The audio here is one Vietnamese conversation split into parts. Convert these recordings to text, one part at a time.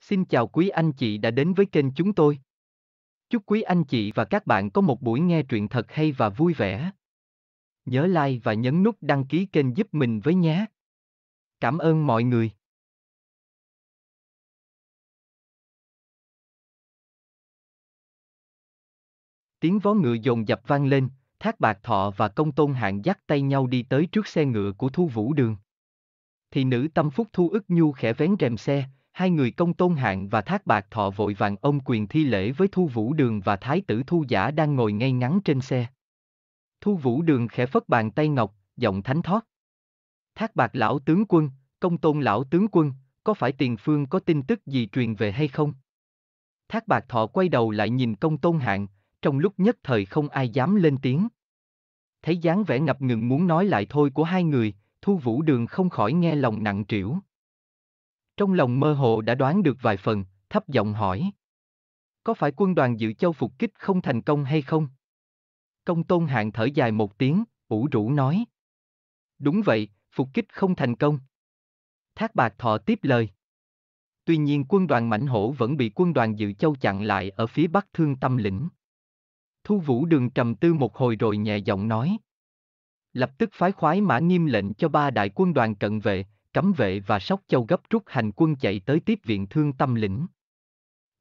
Xin chào quý anh chị đã đến với kênh chúng tôi. Chúc quý anh chị và các bạn có một buổi nghe truyện thật hay và vui vẻ. Nhớ like và nhấn nút đăng ký kênh giúp mình với nhé. Cảm ơn mọi người. Tiếng vó ngựa dồn dập vang lên, Thác Bạc Thọ và Công Tôn Hạng dắt tay nhau đi tới trước xe ngựa của Thu Vũ Đường. thì nữ tâm phúc Thu ức nhu khẽ vén rèm xe, hai người công tôn hạng và thác bạc thọ vội vàng ông quyền thi lễ với thu vũ đường và thái tử thu giả đang ngồi ngay ngắn trên xe. Thu vũ đường khẽ phất bàn tay ngọc, giọng thánh thoát. Thác bạc lão tướng quân, công tôn lão tướng quân, có phải tiền phương có tin tức gì truyền về hay không? Thác bạc thọ quay đầu lại nhìn công tôn hạng, trong lúc nhất thời không ai dám lên tiếng. Thấy dáng vẻ ngập ngừng muốn nói lại thôi của hai người, thu vũ đường không khỏi nghe lòng nặng trĩu. Trong lòng mơ hồ đã đoán được vài phần, thấp giọng hỏi. Có phải quân đoàn dự châu phục kích không thành công hay không? Công tôn hạng thở dài một tiếng, ủ rũ nói. Đúng vậy, phục kích không thành công. Thác bạc thọ tiếp lời. Tuy nhiên quân đoàn mảnh hổ vẫn bị quân đoàn dự châu chặn lại ở phía bắc thương tâm lĩnh. Thu vũ đường trầm tư một hồi rồi nhẹ giọng nói. Lập tức phái khoái mã nghiêm lệnh cho ba đại quân đoàn cận vệ, cấm vệ và sóc châu gấp rút hành quân chạy tới tiếp viện thương tâm lĩnh.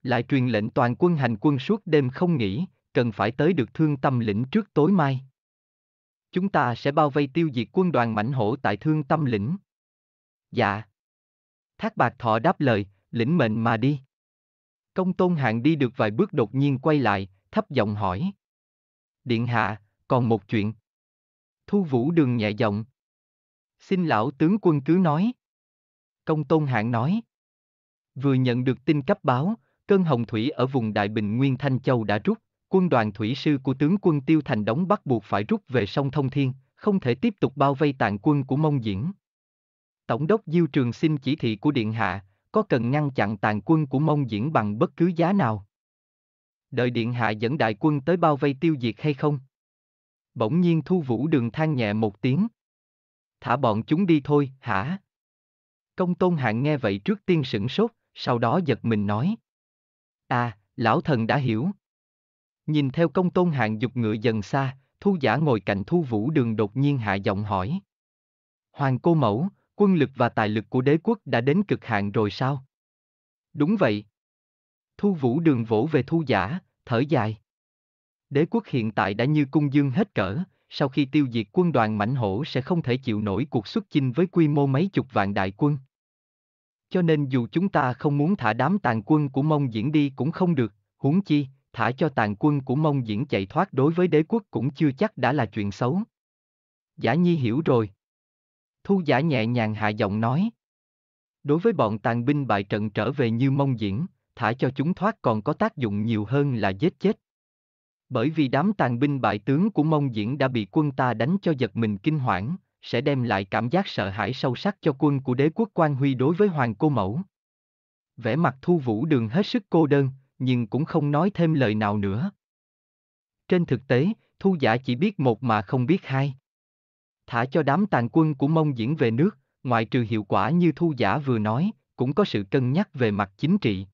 Lại truyền lệnh toàn quân hành quân suốt đêm không nghỉ, cần phải tới được thương tâm lĩnh trước tối mai. Chúng ta sẽ bao vây tiêu diệt quân đoàn mãnh hổ tại thương tâm lĩnh. Dạ. Thác bạc thọ đáp lời, lĩnh mệnh mà đi. Công tôn hạng đi được vài bước đột nhiên quay lại, thấp giọng hỏi. Điện hạ, còn một chuyện. Thu vũ đường nhẹ giọng, Xin lão tướng quân cứ nói. Công Tôn Hạng nói. Vừa nhận được tin cấp báo, cơn hồng thủy ở vùng Đại Bình Nguyên Thanh Châu đã rút, quân đoàn thủy sư của tướng quân Tiêu Thành Đóng bắt buộc phải rút về sông Thông Thiên, không thể tiếp tục bao vây tàn quân của Mông Diễn. Tổng đốc Diêu Trường xin chỉ thị của Điện Hạ, có cần ngăn chặn tàn quân của Mông Diễn bằng bất cứ giá nào? Đợi Điện Hạ dẫn đại quân tới bao vây tiêu diệt hay không? Bỗng nhiên Thu Vũ Đường than nhẹ một tiếng thả bọn chúng đi thôi, hả? Công tôn hạng nghe vậy trước tiên sửng sốt, sau đó giật mình nói. À, lão thần đã hiểu. Nhìn theo công tôn hạng dục ngựa dần xa, thu giả ngồi cạnh thu vũ đường đột nhiên hạ giọng hỏi. Hoàng cô mẫu, quân lực và tài lực của đế quốc đã đến cực hạn rồi sao? Đúng vậy. Thu vũ đường vỗ về thu giả, thở dài. Đế quốc hiện tại đã như cung dương hết cỡ, sau khi tiêu diệt quân đoàn mãnh hổ sẽ không thể chịu nổi cuộc xuất chinh với quy mô mấy chục vạn đại quân. Cho nên dù chúng ta không muốn thả đám tàn quân của Mông Diễn đi cũng không được, huống chi, thả cho tàn quân của Mông Diễn chạy thoát đối với đế quốc cũng chưa chắc đã là chuyện xấu. Giả Nhi hiểu rồi. Thu giả nhẹ nhàng hạ giọng nói. Đối với bọn tàn binh bại trận trở về như Mông Diễn, thả cho chúng thoát còn có tác dụng nhiều hơn là giết chết. Bởi vì đám tàn binh bại tướng của Mông Diễn đã bị quân ta đánh cho giật mình kinh hoảng, sẽ đem lại cảm giác sợ hãi sâu sắc cho quân của đế quốc quan huy đối với hoàng cô mẫu. Vẻ mặt thu vũ đường hết sức cô đơn, nhưng cũng không nói thêm lời nào nữa. Trên thực tế, thu giả chỉ biết một mà không biết hai. Thả cho đám tàn quân của Mông Diễn về nước, ngoại trừ hiệu quả như thu giả vừa nói, cũng có sự cân nhắc về mặt chính trị.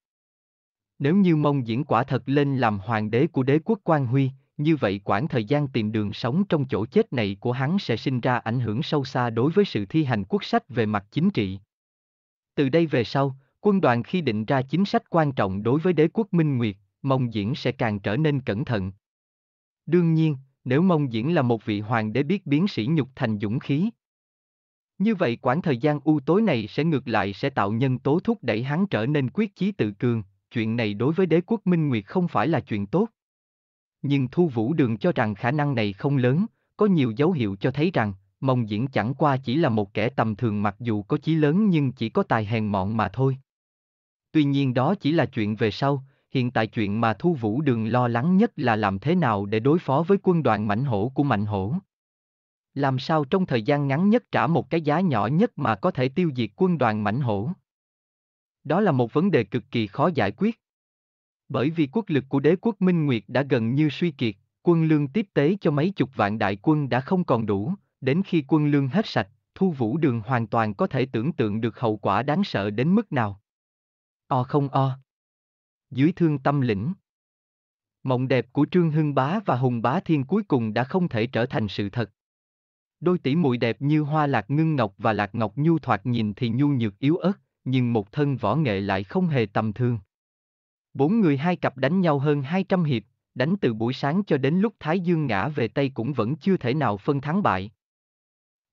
Nếu như mông diễn quả thật lên làm hoàng đế của đế quốc Quan Huy, như vậy quãng thời gian tìm đường sống trong chỗ chết này của hắn sẽ sinh ra ảnh hưởng sâu xa đối với sự thi hành quốc sách về mặt chính trị. Từ đây về sau, quân đoàn khi định ra chính sách quan trọng đối với đế quốc Minh Nguyệt, Mông Diễn sẽ càng trở nên cẩn thận. Đương nhiên, nếu Mông Diễn là một vị hoàng đế biết biến sĩ nhục thành dũng khí. Như vậy quãng thời gian u tối này sẽ ngược lại sẽ tạo nhân tố thúc đẩy hắn trở nên quyết chí tự cường, chuyện này đối với đế quốc Minh Nguyệt không phải là chuyện tốt. Nhưng Thu Vũ Đường cho rằng khả năng này không lớn, có nhiều dấu hiệu cho thấy rằng, Mông Diễn chẳng qua chỉ là một kẻ tầm thường mặc dù có chí lớn nhưng chỉ có tài hèn mọn mà thôi. Tuy nhiên đó chỉ là chuyện về sau, hiện tại chuyện mà Thu Vũ Đường lo lắng nhất là làm thế nào để đối phó với quân đoàn mảnh hổ của mạnh hổ. Làm sao trong thời gian ngắn nhất trả một cái giá nhỏ nhất mà có thể tiêu diệt quân đoàn mảnh hổ. Đó là một vấn đề cực kỳ khó giải quyết. Bởi vì quốc lực của đế quốc Minh Nguyệt đã gần như suy kiệt, quân lương tiếp tế cho mấy chục vạn đại quân đã không còn đủ, đến khi quân lương hết sạch, thu vũ đường hoàn toàn có thể tưởng tượng được hậu quả đáng sợ đến mức nào. O không o. Dưới thương tâm lĩnh. Mộng đẹp của Trương Hưng Bá và Hùng Bá Thiên cuối cùng đã không thể trở thành sự thật. Đôi tỷ muội đẹp như hoa lạc ngưng ngọc và lạc ngọc nhu thoạt nhìn thì nhu nhược yếu ớt, nhưng một thân võ nghệ lại không hề tầm thường. Bốn người hai cặp đánh nhau hơn 200 hiệp, đánh từ buổi sáng cho đến lúc Thái Dương ngã về Tây cũng vẫn chưa thể nào phân thắng bại.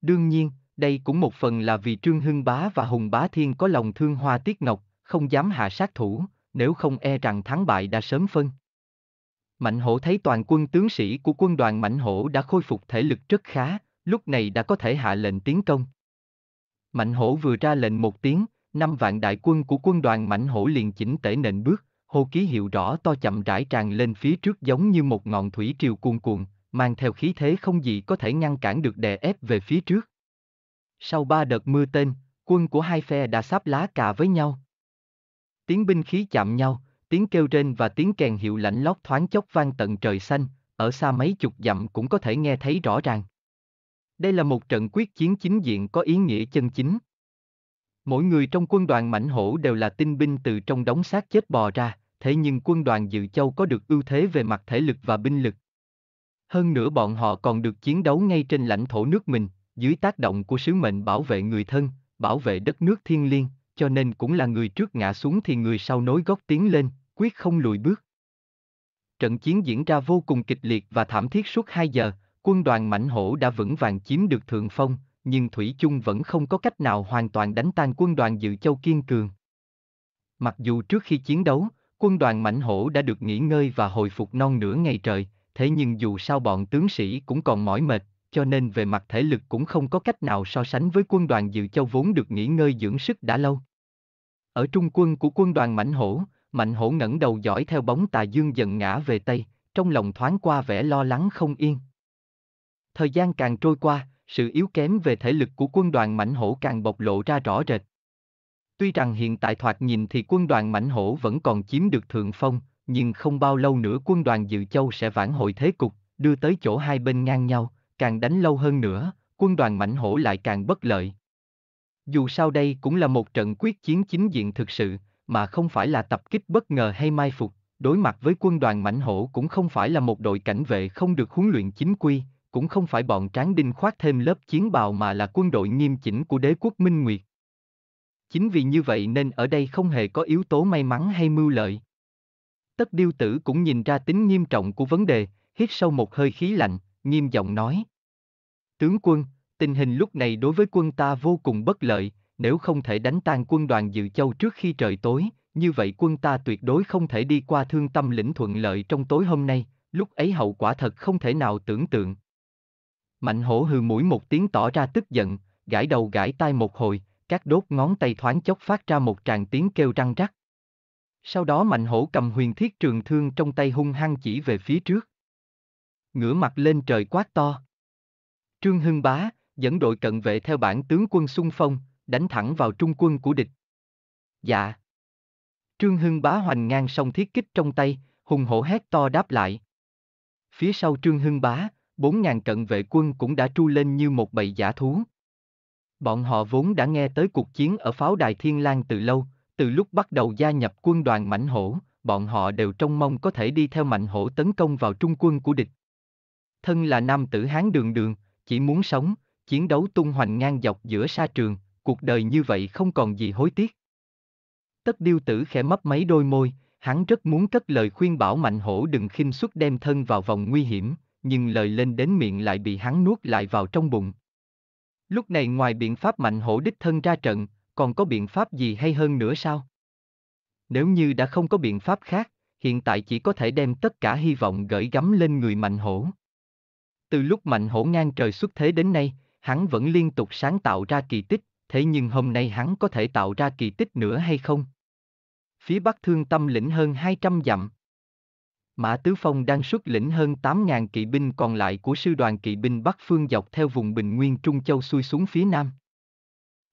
Đương nhiên, đây cũng một phần là vì Trương Hưng Bá và Hùng Bá Thiên có lòng thương hoa tiết ngọc, không dám hạ sát thủ, nếu không e rằng thắng bại đã sớm phân. Mạnh hổ thấy toàn quân tướng sĩ của quân đoàn Mạnh hổ đã khôi phục thể lực rất khá, lúc này đã có thể hạ lệnh tiến công. Mạnh hổ vừa ra lệnh một tiếng, năm vạn đại quân của quân đoàn mãnh hổ liền chỉnh tể nền bước, hô ký hiệu rõ to chậm rãi tràn lên phía trước giống như một ngọn thủy triều cuồn cuộn, mang theo khí thế không gì có thể ngăn cản được đè ép về phía trước. Sau ba đợt mưa tên, quân của hai phe đã sáp lá cà với nhau. Tiếng binh khí chạm nhau, tiếng kêu trên và tiếng kèn hiệu lạnh lót thoáng chốc vang tận trời xanh, ở xa mấy chục dặm cũng có thể nghe thấy rõ ràng. Đây là một trận quyết chiến chính diện có ý nghĩa chân chính. Mỗi người trong quân đoàn mảnh hổ đều là tinh binh từ trong đống xác chết bò ra, thế nhưng quân đoàn dự châu có được ưu thế về mặt thể lực và binh lực. Hơn nữa bọn họ còn được chiến đấu ngay trên lãnh thổ nước mình, dưới tác động của sứ mệnh bảo vệ người thân, bảo vệ đất nước thiên liêng, cho nên cũng là người trước ngã xuống thì người sau nối gót tiến lên, quyết không lùi bước. Trận chiến diễn ra vô cùng kịch liệt và thảm thiết suốt 2 giờ, quân đoàn mảnh hổ đã vững vàng chiếm được thượng phong, nhưng Thủy chung vẫn không có cách nào hoàn toàn đánh tan quân đoàn dự châu kiên cường. Mặc dù trước khi chiến đấu, quân đoàn Mạnh hổ đã được nghỉ ngơi và hồi phục non nửa ngày trời, thế nhưng dù sao bọn tướng sĩ cũng còn mỏi mệt, cho nên về mặt thể lực cũng không có cách nào so sánh với quân đoàn dự châu vốn được nghỉ ngơi dưỡng sức đã lâu. Ở trung quân của quân đoàn Mạnh hổ, mạnh hổ ngẩng đầu dõi theo bóng tà dương dần ngã về Tây, trong lòng thoáng qua vẻ lo lắng không yên. Thời gian càng trôi qua, sự yếu kém về thể lực của quân đoàn mãnh hổ càng bộc lộ ra rõ rệt. Tuy rằng hiện tại thoạt nhìn thì quân đoàn mãnh hổ vẫn còn chiếm được thượng phong, nhưng không bao lâu nữa quân đoàn Dự Châu sẽ vãn hồi thế cục, đưa tới chỗ hai bên ngang nhau, càng đánh lâu hơn nữa, quân đoàn mãnh hổ lại càng bất lợi. Dù sao đây cũng là một trận quyết chiến chính diện thực sự, mà không phải là tập kích bất ngờ hay mai phục, đối mặt với quân đoàn mãnh hổ cũng không phải là một đội cảnh vệ không được huấn luyện chính quy, cũng không phải bọn tráng đinh khoác thêm lớp chiến bào mà là quân đội nghiêm chỉnh của đế quốc Minh Nguyệt. Chính vì như vậy nên ở đây không hề có yếu tố may mắn hay mưu lợi. Tất điêu tử cũng nhìn ra tính nghiêm trọng của vấn đề, hít sâu một hơi khí lạnh, nghiêm giọng nói. Tướng quân, tình hình lúc này đối với quân ta vô cùng bất lợi, nếu không thể đánh tan quân đoàn dự châu trước khi trời tối, như vậy quân ta tuyệt đối không thể đi qua thương tâm lĩnh thuận lợi trong tối hôm nay, lúc ấy hậu quả thật không thể nào tưởng tượng. Mạnh hổ hừ mũi một tiếng tỏ ra tức giận, gãi đầu gãi tai một hồi, các đốt ngón tay thoáng chốc phát ra một tràng tiếng kêu răng rắc. Sau đó mạnh hổ cầm huyền thiết trường thương trong tay hung hăng chỉ về phía trước. Ngửa mặt lên trời quát to. Trương Hưng Bá, dẫn đội cận vệ theo bản tướng quân xung phong, đánh thẳng vào trung quân của địch. Dạ. Trương Hưng Bá hoành ngang song thiết kích trong tay, hùng hổ hét to đáp lại. Phía sau Trương Hưng Bá, 4.000 cận vệ quân cũng đã tru lên như một bầy giả thú. Bọn họ vốn đã nghe tới cuộc chiến ở pháo đài Thiên Lang từ lâu, từ lúc bắt đầu gia nhập quân đoàn Mạnh Hổ, bọn họ đều trông mong có thể đi theo Mạnh Hổ tấn công vào trung quân của địch. Thân là nam tử Hán đường đường, chỉ muốn sống, chiến đấu tung hoành ngang dọc giữa sa trường, cuộc đời như vậy không còn gì hối tiếc. Tất điêu tử khẽ mấp mấy đôi môi, hắn rất muốn cất lời khuyên bảo Mạnh Hổ đừng khinh suất đem thân vào vòng nguy hiểm, nhưng lời lên đến miệng lại bị hắn nuốt lại vào trong bụng. Lúc này ngoài biện pháp mạnh hổ đích thân ra trận, còn có biện pháp gì hay hơn nữa sao? Nếu như đã không có biện pháp khác, hiện tại chỉ có thể đem tất cả hy vọng gửi gắm lên người mạnh hổ. Từ lúc mạnh hổ ngang trời xuất thế đến nay, hắn vẫn liên tục sáng tạo ra kỳ tích, thế nhưng hôm nay hắn có thể tạo ra kỳ tích nữa hay không? Phía Bắc Thương Tâm lĩnh hơn 200 dặm. Mã Tứ Phong đang xuất lĩnh hơn 8.000 kỵ binh còn lại của sư đoàn kỵ binh Bắc Phương dọc theo vùng Bình Nguyên Trung Châu xuôi xuống phía Nam.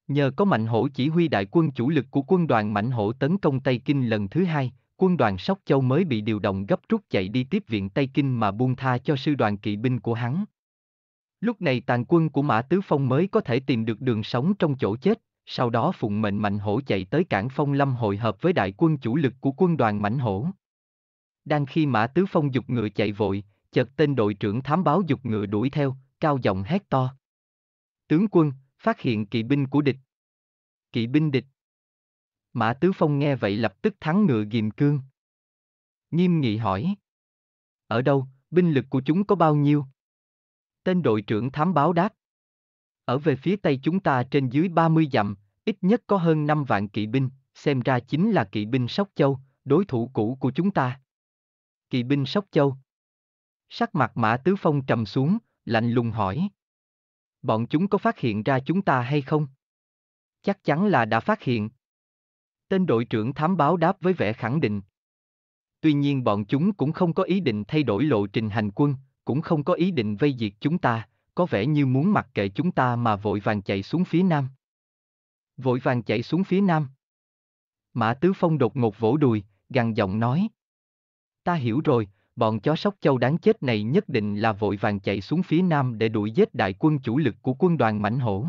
Nhờ có Mạnh Hổ chỉ huy đại quân chủ lực của quân đoàn Mạnh Hổ tấn công Tây Kinh lần thứ hai, quân đoàn Sóc Châu mới bị điều động gấp rút chạy đi tiếp viện Tây Kinh mà buông tha cho sư đoàn kỵ binh của hắn. Lúc này tàn quân của Mã Tứ Phong mới có thể tìm được đường sống trong chỗ chết, sau đó phụng mệnh Mạnh Hổ chạy tới cảng Phong Lâm hội hợp với đại quân chủ lực của quân đoàn Mạnh Hổ. Đang khi Mã Tứ Phong dục ngựa chạy vội, chợt tên đội trưởng thám báo dục ngựa đuổi theo, cao giọng hét to. Tướng quân, phát hiện kỵ binh của địch. Kỵ binh địch. Mã Tứ Phong nghe vậy lập tức thắng ngựa ghiềm cương. Nghiêm nghị hỏi. Ở đâu, binh lực của chúng có bao nhiêu? Tên đội trưởng thám báo đáp. Ở về phía tây chúng ta trên dưới 30 dặm, ít nhất có hơn 5 vạn kỵ binh, xem ra chính là kỵ binh Sóc Châu, đối thủ cũ của chúng ta kỵ binh Sóc Châu. Sắc mặt Mã Tứ Phong trầm xuống, lạnh lùng hỏi. Bọn chúng có phát hiện ra chúng ta hay không? Chắc chắn là đã phát hiện. Tên đội trưởng thám báo đáp với vẻ khẳng định. Tuy nhiên bọn chúng cũng không có ý định thay đổi lộ trình hành quân, cũng không có ý định vây diệt chúng ta, có vẻ như muốn mặc kệ chúng ta mà vội vàng chạy xuống phía nam. Vội vàng chạy xuống phía nam. Mã Tứ Phong đột ngột vỗ đùi, gằn giọng nói ta hiểu rồi, bọn chó sóc châu đáng chết này nhất định là vội vàng chạy xuống phía nam để đuổi giết đại quân chủ lực của quân đoàn mãnh hổ.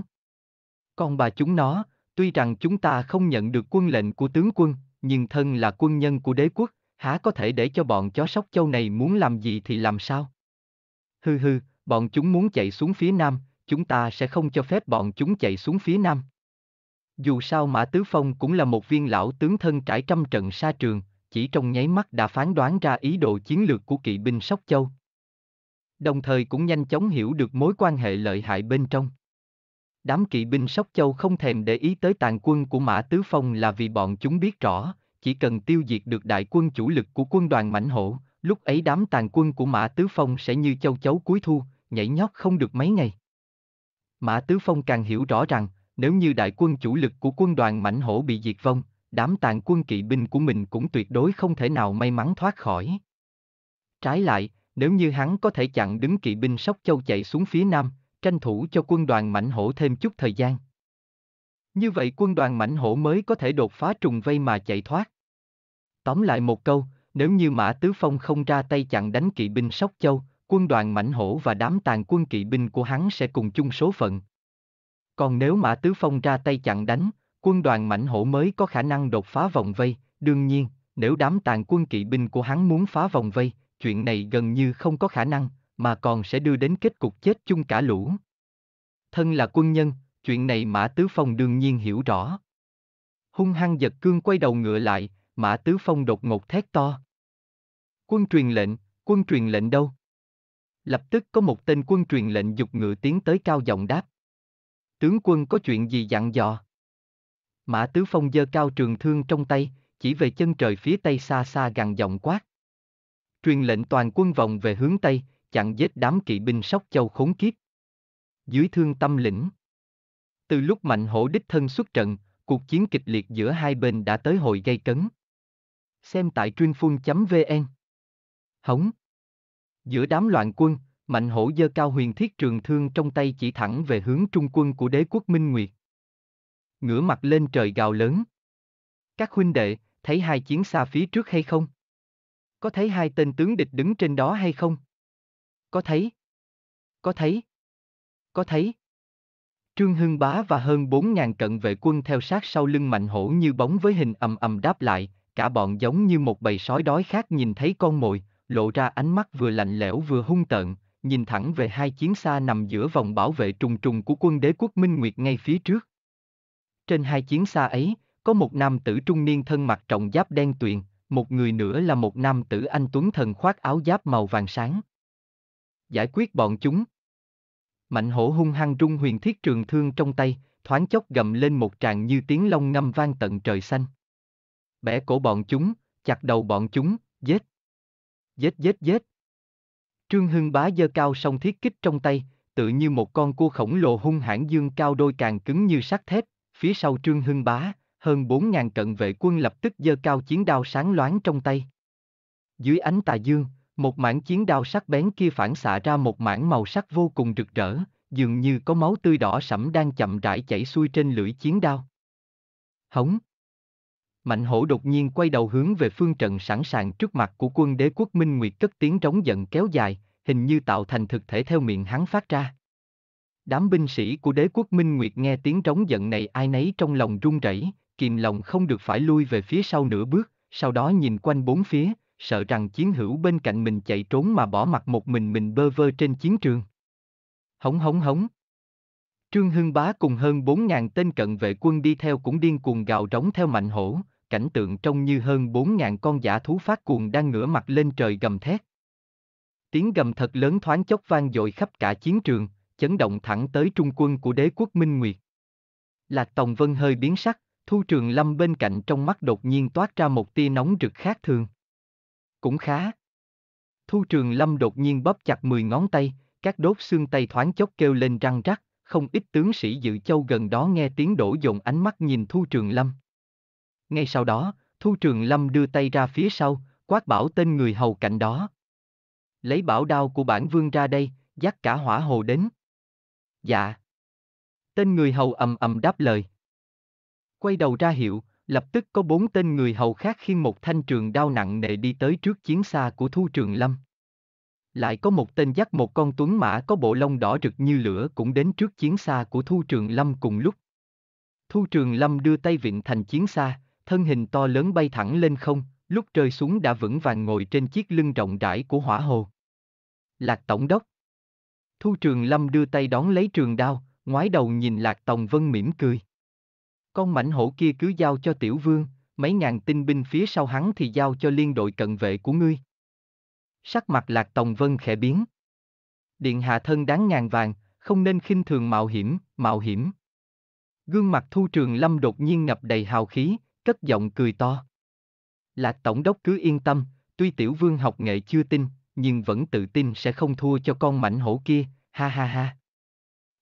Còn bà chúng nó, tuy rằng chúng ta không nhận được quân lệnh của tướng quân, nhưng thân là quân nhân của đế quốc, há có thể để cho bọn chó sóc châu này muốn làm gì thì làm sao? Hừ hừ, bọn chúng muốn chạy xuống phía nam, chúng ta sẽ không cho phép bọn chúng chạy xuống phía nam. Dù sao Mã Tứ Phong cũng là một viên lão tướng thân trải trăm trận xa trường, chỉ trong nháy mắt đã phán đoán ra ý đồ chiến lược của kỵ binh Sóc Châu. Đồng thời cũng nhanh chóng hiểu được mối quan hệ lợi hại bên trong. Đám kỵ binh Sóc Châu không thèm để ý tới tàn quân của Mã Tứ Phong là vì bọn chúng biết rõ, chỉ cần tiêu diệt được đại quân chủ lực của quân đoàn Mãnh Hổ, lúc ấy đám tàn quân của Mã Tứ Phong sẽ như châu chấu cuối thu, nhảy nhót không được mấy ngày. Mã Tứ Phong càng hiểu rõ rằng, nếu như đại quân chủ lực của quân đoàn Mãnh Hổ bị diệt vong, đám tàn quân kỵ binh của mình cũng tuyệt đối không thể nào may mắn thoát khỏi. Trái lại, nếu như hắn có thể chặn đứng kỵ binh sóc châu chạy xuống phía nam, tranh thủ cho quân đoàn mảnh hổ thêm chút thời gian. Như vậy quân đoàn mảnh hổ mới có thể đột phá trùng vây mà chạy thoát. Tóm lại một câu, nếu như Mã Tứ Phong không ra tay chặn đánh kỵ binh Sóc Châu, quân đoàn mảnh hổ và đám tàn quân kỵ binh của hắn sẽ cùng chung số phận. Còn nếu Mã Tứ Phong ra tay chặn đánh, quân đoàn mãnh hổ mới có khả năng đột phá vòng vây, đương nhiên, nếu đám tàn quân kỵ binh của hắn muốn phá vòng vây, chuyện này gần như không có khả năng, mà còn sẽ đưa đến kết cục chết chung cả lũ. Thân là quân nhân, chuyện này Mã Tứ Phong đương nhiên hiểu rõ. Hung hăng giật cương quay đầu ngựa lại, Mã Tứ Phong đột ngột thét to. Quân truyền lệnh, quân truyền lệnh đâu? Lập tức có một tên quân truyền lệnh dục ngựa tiến tới cao giọng đáp. Tướng quân có chuyện gì dặn dò? Mã Tứ Phong giơ cao trường thương trong tay, chỉ về chân trời phía tây xa xa gằn giọng quát. Truyền lệnh toàn quân vòng về hướng tây, chặn giết đám kỵ binh sóc châu khốn kiếp. Dưới thương tâm lĩnh. Từ lúc Mạnh Hổ đích thân xuất trận, cuộc chiến kịch liệt giữa hai bên đã tới hồi gây cấn. Xem tại chuyên phun.vn Hống Giữa đám loạn quân, Mạnh Hổ giơ cao huyền thiết trường thương trong tay chỉ thẳng về hướng trung quân của đế quốc Minh Nguyệt ngửa mặt lên trời gào lớn. Các huynh đệ, thấy hai chiến xa phía trước hay không? Có thấy hai tên tướng địch đứng trên đó hay không? Có thấy? Có thấy? Có thấy? Trương Hưng Bá và hơn 4.000 cận vệ quân theo sát sau lưng mạnh hổ như bóng với hình ầm ầm đáp lại, cả bọn giống như một bầy sói đói khác nhìn thấy con mồi, lộ ra ánh mắt vừa lạnh lẽo vừa hung tợn, nhìn thẳng về hai chiến xa nằm giữa vòng bảo vệ trùng trùng của quân đế quốc Minh Nguyệt ngay phía trước. Trên hai chiến xa ấy, có một nam tử trung niên thân mặc trọng giáp đen tuyền, một người nữa là một nam tử anh tuấn thần khoác áo giáp màu vàng sáng. Giải quyết bọn chúng. Mạnh hổ hung hăng trung huyền thiết trường thương trong tay, thoáng chốc gầm lên một tràng như tiếng long ngâm vang tận trời xanh. Bẻ cổ bọn chúng, chặt đầu bọn chúng, giết. Giết giết giết. Trương Hưng bá giơ cao song thiết kích trong tay, tự như một con cua khổng lồ hung hãn dương cao đôi càng cứng như sắt thép, Phía sau Trương Hưng Bá, hơn 4.000 cận vệ quân lập tức giơ cao chiến đao sáng loáng trong tay. Dưới ánh tà dương, một mảng chiến đao sắc bén kia phản xạ ra một mảng màu sắc vô cùng rực rỡ, dường như có máu tươi đỏ sẫm đang chậm rãi chảy xuôi trên lưỡi chiến đao. Hống! Mạnh hổ đột nhiên quay đầu hướng về phương trận sẵn sàng trước mặt của quân đế quốc Minh Nguyệt cất tiếng trống giận kéo dài, hình như tạo thành thực thể theo miệng hắn phát ra. Đám binh sĩ của đế quốc Minh Nguyệt nghe tiếng trống giận này ai nấy trong lòng run rẩy, kìm lòng không được phải lui về phía sau nửa bước, sau đó nhìn quanh bốn phía, sợ rằng chiến hữu bên cạnh mình chạy trốn mà bỏ mặt một mình mình bơ vơ trên chiến trường. Hống hống hống. Trương Hưng Bá cùng hơn 4.000 tên cận vệ quân đi theo cũng điên cuồng gào rống theo mạnh hổ, cảnh tượng trông như hơn 4.000 con giả thú phát cuồng đang ngửa mặt lên trời gầm thét. Tiếng gầm thật lớn thoáng chốc vang dội khắp cả chiến trường, chấn động thẳng tới trung quân của đế quốc Minh Nguyệt. Lạc Tòng Vân hơi biến sắc, Thu Trường Lâm bên cạnh trong mắt đột nhiên toát ra một tia nóng rực khác thường. Cũng khá. Thu Trường Lâm đột nhiên bóp chặt 10 ngón tay, các đốt xương tay thoáng chốc kêu lên răng rắc, không ít tướng sĩ dự châu gần đó nghe tiếng đổ dồn ánh mắt nhìn Thu Trường Lâm. Ngay sau đó, Thu Trường Lâm đưa tay ra phía sau, quát bảo tên người hầu cạnh đó. Lấy bảo đao của bản vương ra đây, dắt cả hỏa hồ đến dạ. Tên người hầu ầm ầm đáp lời. Quay đầu ra hiệu, lập tức có bốn tên người hầu khác khiêng một thanh trường đao nặng nề đi tới trước chiến xa của thu trường lâm. Lại có một tên dắt một con tuấn mã có bộ lông đỏ rực như lửa cũng đến trước chiến xa của thu trường lâm cùng lúc. Thu trường lâm đưa tay vịn thành chiến xa, thân hình to lớn bay thẳng lên không, lúc rơi xuống đã vững vàng ngồi trên chiếc lưng rộng rãi của hỏa hồ. Lạc tổng đốc. Thu Trường Lâm đưa tay đón lấy trường đao, ngoái đầu nhìn Lạc Tòng Vân mỉm cười. Con mảnh hổ kia cứ giao cho tiểu vương, mấy ngàn tinh binh phía sau hắn thì giao cho liên đội cận vệ của ngươi. Sắc mặt Lạc Tòng Vân khẽ biến. Điện hạ thân đáng ngàn vàng, không nên khinh thường mạo hiểm, mạo hiểm. Gương mặt Thu Trường Lâm đột nhiên ngập đầy hào khí, cất giọng cười to. Lạc Tổng đốc cứ yên tâm, tuy tiểu vương học nghệ chưa tin, nhưng vẫn tự tin sẽ không thua cho con mảnh hổ kia, ha ha ha.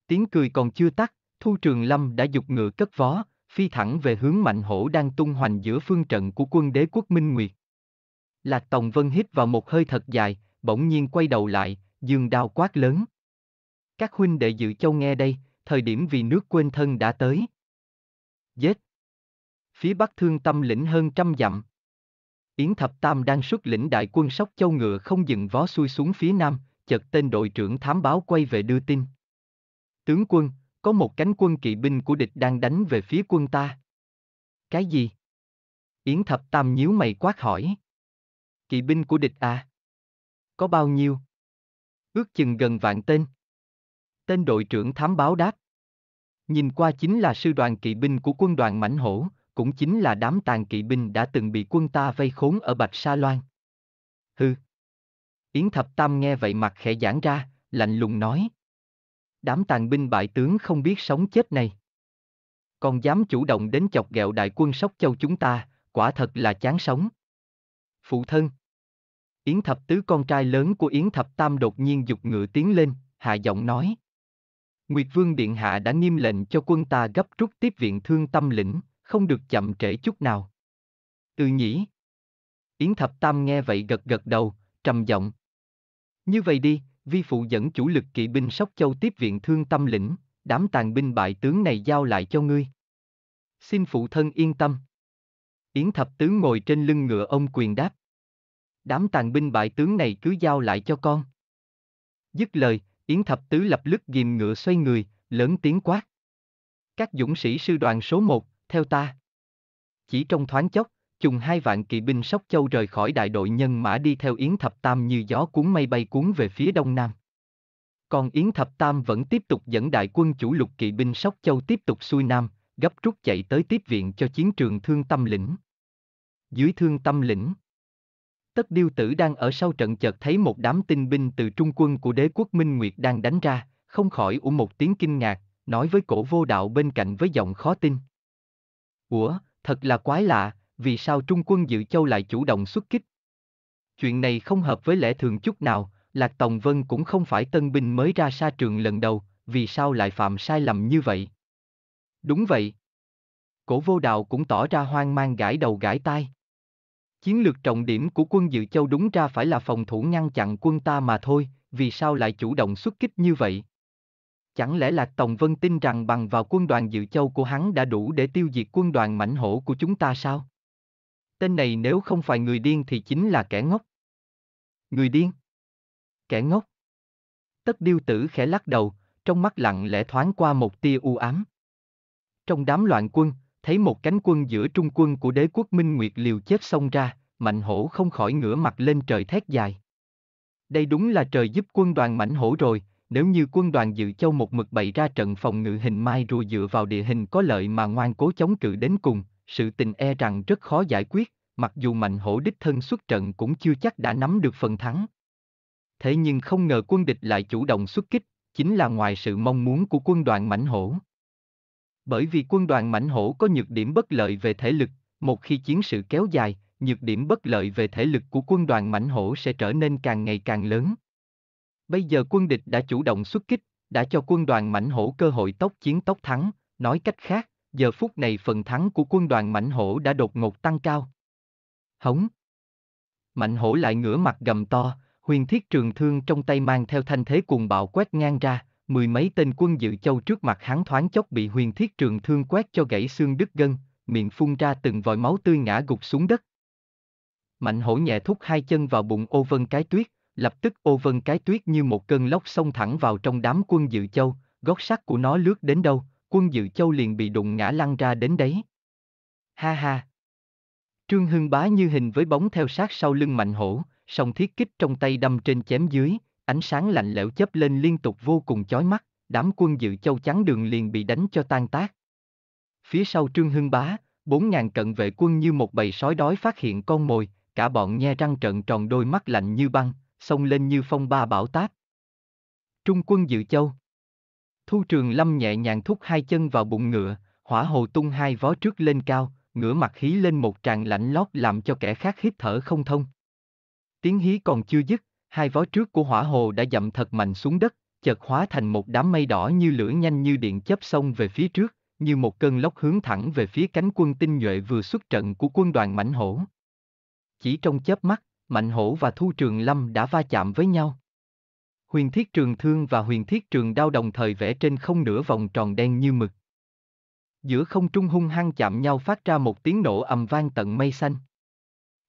Tiếng cười còn chưa tắt, Thu Trường Lâm đã dục ngựa cất vó, phi thẳng về hướng mạnh hổ đang tung hoành giữa phương trận của quân đế quốc Minh Nguyệt. Lạc Tòng Vân hít vào một hơi thật dài, bỗng nhiên quay đầu lại, dương đao quát lớn. Các huynh đệ dự châu nghe đây, thời điểm vì nước quên thân đã tới. Giết! Phía bắc thương tâm lĩnh hơn trăm dặm, Yến Thập Tam đang xuất lĩnh đại quân sóc châu ngựa không dừng vó xuôi xuống phía nam, chợt tên đội trưởng thám báo quay về đưa tin. Tướng quân, có một cánh quân kỵ binh của địch đang đánh về phía quân ta. Cái gì? Yến Thập Tam nhíu mày quát hỏi. Kỵ binh của địch à? Có bao nhiêu? Ước chừng gần vạn tên. Tên đội trưởng thám báo đáp. Nhìn qua chính là sư đoàn kỵ binh của quân đoàn Mãnh Hổ, cũng chính là đám tàn kỵ binh đã từng bị quân ta vây khốn ở Bạch Sa Loan. Hừ. Yến Thập Tam nghe vậy mặt khẽ giãn ra, lạnh lùng nói. Đám tàn binh bại tướng không biết sống chết này. Còn dám chủ động đến chọc ghẹo đại quân Sóc Châu chúng ta, quả thật là chán sống. Phụ thân. Yến Thập Tứ con trai lớn của Yến Thập Tam đột nhiên dục ngựa tiến lên, hạ giọng nói. Nguyệt Vương Điện Hạ đã nghiêm lệnh cho quân ta gấp rút tiếp viện thương tâm lĩnh không được chậm trễ chút nào. Từ nhỉ. Yến Thập Tam nghe vậy gật gật đầu, trầm giọng. Như vậy đi, vi phụ dẫn chủ lực kỵ binh Sóc Châu tiếp viện thương tâm lĩnh, đám tàn binh bại tướng này giao lại cho ngươi. Xin phụ thân yên tâm. Yến Thập Tứ ngồi trên lưng ngựa ông quyền đáp. Đám tàn binh bại tướng này cứ giao lại cho con. Dứt lời, Yến Thập Tứ lập lức ghim ngựa xoay người, lớn tiếng quát. Các dũng sĩ sư đoàn số 1, theo ta. Chỉ trong thoáng chốc, chùng hai vạn kỵ binh sóc châu rời khỏi đại đội nhân mã đi theo Yến Thập Tam như gió cuốn mây bay cuốn về phía đông nam. Còn Yến Thập Tam vẫn tiếp tục dẫn đại quân chủ lục kỵ binh sóc châu tiếp tục xuôi nam, gấp rút chạy tới tiếp viện cho chiến trường Thương Tâm Lĩnh. Dưới Thương Tâm Lĩnh Tất điêu tử đang ở sau trận chợt thấy một đám tinh binh từ trung quân của đế quốc Minh Nguyệt đang đánh ra, không khỏi ủ một tiếng kinh ngạc, nói với cổ vô đạo bên cạnh với giọng khó tin. Ủa, thật là quái lạ, vì sao trung quân dự châu lại chủ động xuất kích? Chuyện này không hợp với lẽ thường chút nào, Lạc Tòng Vân cũng không phải tân binh mới ra sa trường lần đầu, vì sao lại phạm sai lầm như vậy? Đúng vậy. Cổ vô đạo cũng tỏ ra hoang mang gãi đầu gãi tai. Chiến lược trọng điểm của quân dự châu đúng ra phải là phòng thủ ngăn chặn quân ta mà thôi, vì sao lại chủ động xuất kích như vậy? Chẳng lẽ Lạc Tòng Vân tin rằng bằng vào quân đoàn dự châu của hắn đã đủ để tiêu diệt quân đoàn mảnh hổ của chúng ta sao? Tên này nếu không phải người điên thì chính là kẻ ngốc. Người điên? Kẻ ngốc? Tất điêu tử khẽ lắc đầu, trong mắt lặng lẽ thoáng qua một tia u ám. Trong đám loạn quân, thấy một cánh quân giữa trung quân của đế quốc Minh Nguyệt liều chết xông ra, mạnh hổ không khỏi ngửa mặt lên trời thét dài. Đây đúng là trời giúp quân đoàn mạnh hổ rồi, nếu như quân đoàn dự châu một mực bày ra trận phòng ngự hình mai rùa dựa vào địa hình có lợi mà ngoan cố chống cự đến cùng, sự tình e rằng rất khó giải quyết, mặc dù mạnh hổ đích thân xuất trận cũng chưa chắc đã nắm được phần thắng. Thế nhưng không ngờ quân địch lại chủ động xuất kích, chính là ngoài sự mong muốn của quân đoàn mãnh hổ. Bởi vì quân đoàn mãnh hổ có nhược điểm bất lợi về thể lực, một khi chiến sự kéo dài, nhược điểm bất lợi về thể lực của quân đoàn mãnh hổ sẽ trở nên càng ngày càng lớn. Bây giờ quân địch đã chủ động xuất kích, đã cho quân đoàn mảnh hổ cơ hội tốc chiến tốc thắng, nói cách khác, giờ phút này phần thắng của quân đoàn mảnh hổ đã đột ngột tăng cao. Hống! Mạnh hổ lại ngửa mặt gầm to, huyền thiết trường thương trong tay mang theo thanh thế cuồng bạo quét ngang ra, mười mấy tên quân dự châu trước mặt hắn thoáng chốc bị huyền thiết trường thương quét cho gãy xương đứt gân, miệng phun ra từng vòi máu tươi ngã gục xuống đất. Mạnh hổ nhẹ thúc hai chân vào bụng ô vân cái tuyết, lập tức ô vân cái tuyết như một cơn lốc xông thẳng vào trong đám quân dự châu, gót sắt của nó lướt đến đâu, quân dự châu liền bị đụng ngã lăn ra đến đấy. Ha ha! Trương Hưng bá như hình với bóng theo sát sau lưng mạnh hổ, song thiết kích trong tay đâm trên chém dưới, ánh sáng lạnh lẽo chớp lên liên tục vô cùng chói mắt, đám quân dự châu trắng đường liền bị đánh cho tan tác. Phía sau Trương Hưng bá, bốn ngàn cận vệ quân như một bầy sói đói phát hiện con mồi, cả bọn nhe răng trận tròn đôi mắt lạnh như băng, xông lên như phong ba bão tát, Trung quân dự châu. Thu trường lâm nhẹ nhàng thúc hai chân vào bụng ngựa, hỏa hồ tung hai vó trước lên cao, ngửa mặt hí lên một tràng lạnh lót làm cho kẻ khác hít thở không thông. Tiếng hí còn chưa dứt, hai vó trước của hỏa hồ đã dậm thật mạnh xuống đất, chợt hóa thành một đám mây đỏ như lửa nhanh như điện chớp xông về phía trước, như một cơn lốc hướng thẳng về phía cánh quân tinh nhuệ vừa xuất trận của quân đoàn mãnh hổ. Chỉ trong chớp mắt, Mạnh Hổ và Thu Trường Lâm đã va chạm với nhau. Huyền thiết trường thương và huyền thiết trường đao đồng thời vẽ trên không nửa vòng tròn đen như mực. Giữa không trung hung hăng chạm nhau phát ra một tiếng nổ ầm vang tận mây xanh.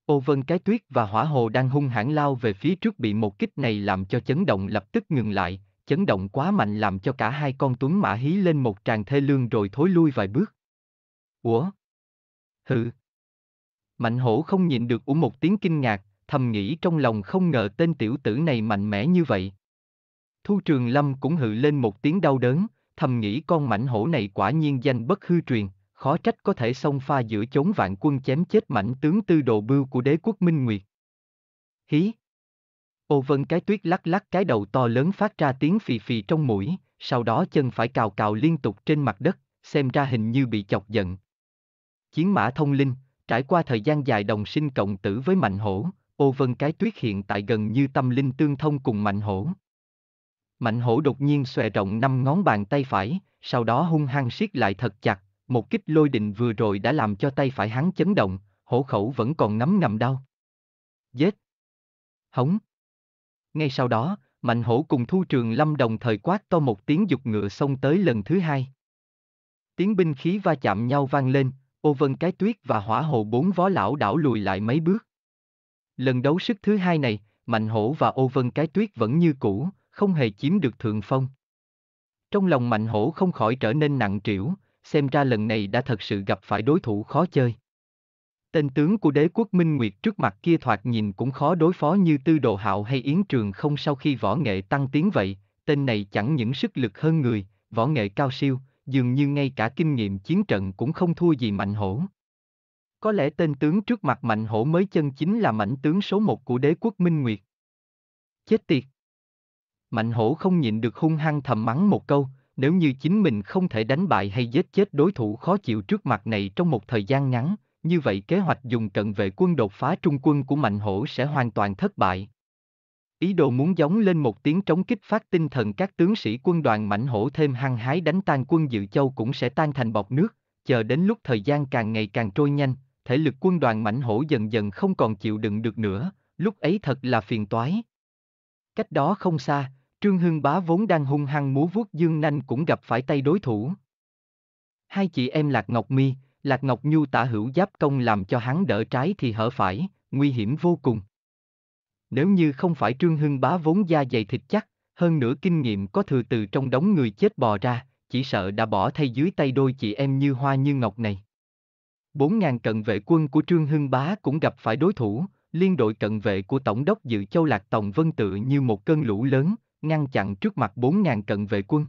Ô vân cái tuyết và hỏa hồ đang hung hãn lao về phía trước bị một kích này làm cho chấn động lập tức ngừng lại, chấn động quá mạnh làm cho cả hai con tuấn mã hí lên một tràng thê lương rồi thối lui vài bước. Ủa? Hừ. Mạnh hổ không nhịn được ủ một tiếng kinh ngạc, thầm nghĩ trong lòng không ngờ tên tiểu tử này mạnh mẽ như vậy. Thu Trường Lâm cũng hự lên một tiếng đau đớn, thầm nghĩ con mảnh hổ này quả nhiên danh bất hư truyền, khó trách có thể xông pha giữa chốn vạn quân chém chết mảnh tướng tư đồ bưu của đế quốc Minh Nguyệt. Hí! Ô vân cái tuyết lắc lắc cái đầu to lớn phát ra tiếng phì phì trong mũi, sau đó chân phải cào cào liên tục trên mặt đất, xem ra hình như bị chọc giận. Chiến mã thông linh, trải qua thời gian dài đồng sinh cộng tử với mạnh hổ, Ô Vân Cái Tuyết hiện tại gần như tâm linh tương thông cùng Mạnh Hổ. Mạnh Hổ đột nhiên xòe rộng năm ngón bàn tay phải, sau đó hung hăng siết lại thật chặt, một kích lôi đình vừa rồi đã làm cho tay phải hắn chấn động, hổ khẩu vẫn còn ngấm ngầm đau. Giết! Hống! Ngay sau đó, Mạnh Hổ cùng Thu Trường Lâm đồng thời quát to một tiếng dục ngựa xông tới lần thứ hai. Tiếng binh khí va chạm nhau vang lên, ô vân cái tuyết và hỏa hồ bốn vó lão đảo lùi lại mấy bước. Lần đấu sức thứ hai này, Mạnh Hổ và Ô Vân Cái Tuyết vẫn như cũ, không hề chiếm được thượng phong. Trong lòng Mạnh Hổ không khỏi trở nên nặng trĩu, xem ra lần này đã thật sự gặp phải đối thủ khó chơi. Tên tướng của đế quốc Minh Nguyệt trước mặt kia thoạt nhìn cũng khó đối phó như Tư Đồ Hạo hay Yến Trường không sau khi võ nghệ tăng tiến vậy, tên này chẳng những sức lực hơn người, võ nghệ cao siêu, dường như ngay cả kinh nghiệm chiến trận cũng không thua gì Mạnh Hổ. Có lẽ tên tướng trước mặt Mạnh Hổ mới chân chính là mảnh tướng số một của đế quốc Minh Nguyệt. Chết tiệt! Mạnh Hổ không nhịn được hung hăng thầm mắng một câu, nếu như chính mình không thể đánh bại hay giết chết đối thủ khó chịu trước mặt này trong một thời gian ngắn, như vậy kế hoạch dùng cận vệ quân đột phá trung quân của Mạnh Hổ sẽ hoàn toàn thất bại. Ý đồ muốn giống lên một tiếng trống kích phát tinh thần các tướng sĩ quân đoàn Mạnh Hổ thêm hăng hái đánh tan quân dự châu cũng sẽ tan thành bọc nước, chờ đến lúc thời gian càng ngày càng trôi nhanh, thể lực quân đoàn mảnh hổ dần dần không còn chịu đựng được nữa, lúc ấy thật là phiền toái. Cách đó không xa, Trương Hưng Bá vốn đang hung hăng múa vuốt dương nanh cũng gặp phải tay đối thủ. Hai chị em Lạc Ngọc Mi, Lạc Ngọc Nhu tả hữu giáp công làm cho hắn đỡ trái thì hở phải, nguy hiểm vô cùng. Nếu như không phải Trương Hưng Bá vốn da dày thịt chắc, hơn nữa kinh nghiệm có thừa từ trong đống người chết bò ra, chỉ sợ đã bỏ thay dưới tay đôi chị em như hoa như ngọc này. 4.000 cận vệ quân của Trương Hưng Bá cũng gặp phải đối thủ, liên đội cận vệ của Tổng đốc Dự Châu Lạc Tòng Vân tự như một cơn lũ lớn, ngăn chặn trước mặt 4.000 cận vệ quân.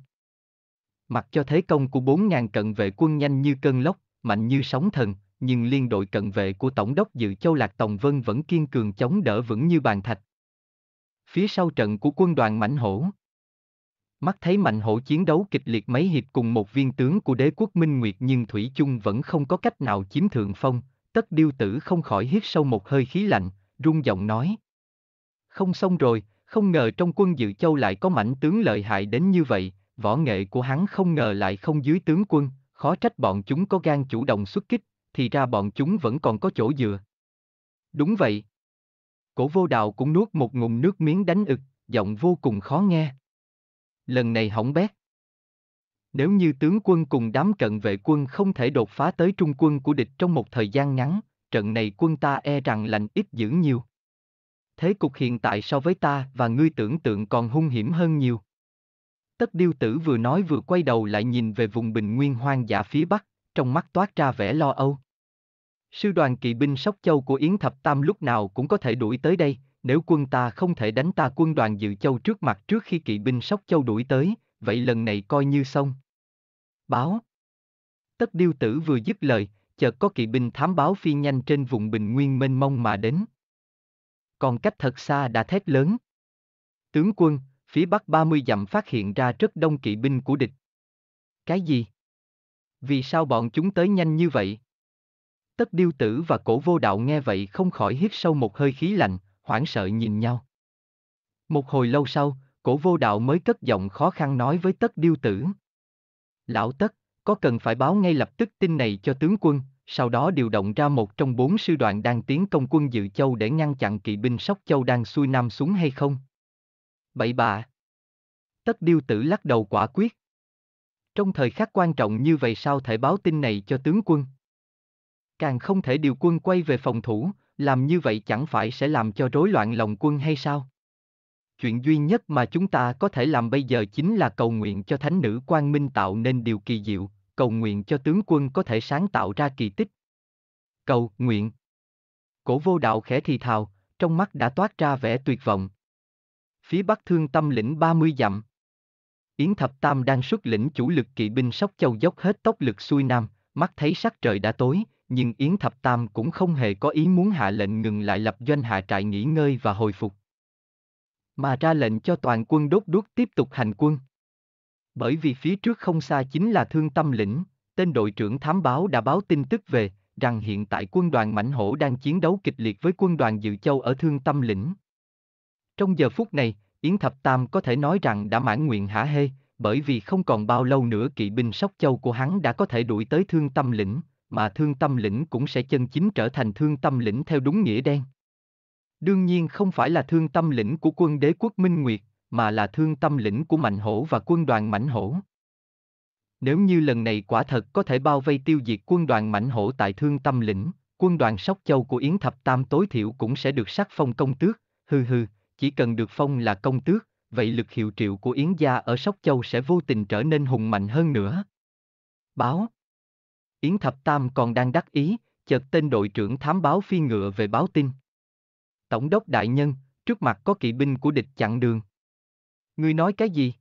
Mặc cho thế công của 4.000 cận vệ quân nhanh như cơn lốc, mạnh như sóng thần, nhưng liên đội cận vệ của Tổng đốc Dự Châu Lạc Tòng Vân vẫn kiên cường chống đỡ vững như bàn thạch. Phía sau trận của quân đoàn Mãnh Hổ, mắt thấy mạnh hổ chiến đấu kịch liệt mấy hiệp cùng một viên tướng của đế quốc Minh Nguyệt nhưng Thủy chung vẫn không có cách nào chiếm thượng phong, tất điêu tử không khỏi hít sâu một hơi khí lạnh, rung giọng nói. Không xong rồi, không ngờ trong quân dự châu lại có mảnh tướng lợi hại đến như vậy, võ nghệ của hắn không ngờ lại không dưới tướng quân, khó trách bọn chúng có gan chủ động xuất kích, thì ra bọn chúng vẫn còn có chỗ dựa. Đúng vậy. Cổ vô đạo cũng nuốt một ngụm nước miếng đánh ực, giọng vô cùng khó nghe lần này hỏng bét. Nếu như tướng quân cùng đám cận vệ quân không thể đột phá tới trung quân của địch trong một thời gian ngắn, trận này quân ta e rằng lành ít dữ nhiều. Thế cục hiện tại so với ta và ngươi tưởng tượng còn hung hiểm hơn nhiều. Tất điêu tử vừa nói vừa quay đầu lại nhìn về vùng bình nguyên hoang dã phía bắc, trong mắt toát ra vẻ lo âu. Sư đoàn kỵ binh Sóc Châu của Yến Thập Tam lúc nào cũng có thể đuổi tới đây, nếu quân ta không thể đánh ta quân đoàn dự châu trước mặt trước khi kỵ binh sóc châu đuổi tới, vậy lần này coi như xong. Báo Tất điêu tử vừa dứt lời, chợt có kỵ binh thám báo phi nhanh trên vùng bình nguyên mênh mông mà đến. Còn cách thật xa đã thét lớn. Tướng quân, phía bắc 30 dặm phát hiện ra rất đông kỵ binh của địch. Cái gì? Vì sao bọn chúng tới nhanh như vậy? Tất điêu tử và cổ vô đạo nghe vậy không khỏi hít sâu một hơi khí lạnh, hoảng sợ nhìn nhau. Một hồi lâu sau, cổ vô đạo mới cất giọng khó khăn nói với tất điêu tử. Lão tất, có cần phải báo ngay lập tức tin này cho tướng quân, sau đó điều động ra một trong bốn sư đoàn đang tiến công quân dự châu để ngăn chặn kỵ binh sóc châu đang xuôi nam xuống hay không? Bậy bạ! Tất điêu tử lắc đầu quả quyết. Trong thời khắc quan trọng như vậy sao thể báo tin này cho tướng quân? Càng không thể điều quân quay về phòng thủ, làm như vậy chẳng phải sẽ làm cho rối loạn lòng quân hay sao? Chuyện duy nhất mà chúng ta có thể làm bây giờ chính là cầu nguyện cho thánh nữ Quang Minh tạo nên điều kỳ diệu, cầu nguyện cho tướng quân có thể sáng tạo ra kỳ tích. Cầu nguyện. Cổ vô đạo khẽ thì thào, trong mắt đã toát ra vẻ tuyệt vọng. Phía bắc thương tâm lĩnh 30 dặm. Yến Thập Tam đang xuất lĩnh chủ lực kỵ binh sóc châu dốc hết tốc lực xuôi nam, mắt thấy sắc trời đã tối, nhưng Yến Thập Tam cũng không hề có ý muốn hạ lệnh ngừng lại lập doanh hạ trại nghỉ ngơi và hồi phục. Mà ra lệnh cho toàn quân đốt đuốc tiếp tục hành quân. Bởi vì phía trước không xa chính là Thương Tâm Lĩnh, tên đội trưởng thám báo đã báo tin tức về, rằng hiện tại quân đoàn Mãnh Hổ đang chiến đấu kịch liệt với quân đoàn Dự Châu ở Thương Tâm Lĩnh. Trong giờ phút này, Yến Thập Tam có thể nói rằng đã mãn nguyện hả hê, bởi vì không còn bao lâu nữa kỵ binh Sóc Châu của hắn đã có thể đuổi tới Thương Tâm Lĩnh, mà thương tâm lĩnh cũng sẽ chân chính trở thành thương tâm lĩnh theo đúng nghĩa đen. Đương nhiên không phải là thương tâm lĩnh của quân đế quốc Minh Nguyệt, mà là thương tâm lĩnh của Mạnh Hổ và quân đoàn Mạnh Hổ. Nếu như lần này quả thật có thể bao vây tiêu diệt quân đoàn Mạnh Hổ tại thương tâm lĩnh, quân đoàn Sóc Châu của Yến Thập Tam tối thiểu cũng sẽ được sắc phong công tước, hừ hừ, chỉ cần được phong là công tước, vậy lực hiệu triệu của Yến gia ở Sóc Châu sẽ vô tình trở nên hùng mạnh hơn nữa. Báo Yến Thập Tam còn đang đắc ý, chợt tên đội trưởng thám báo phi ngựa về báo tin. Tổng đốc đại nhân, trước mặt có kỵ binh của địch chặn đường. Ngươi nói cái gì?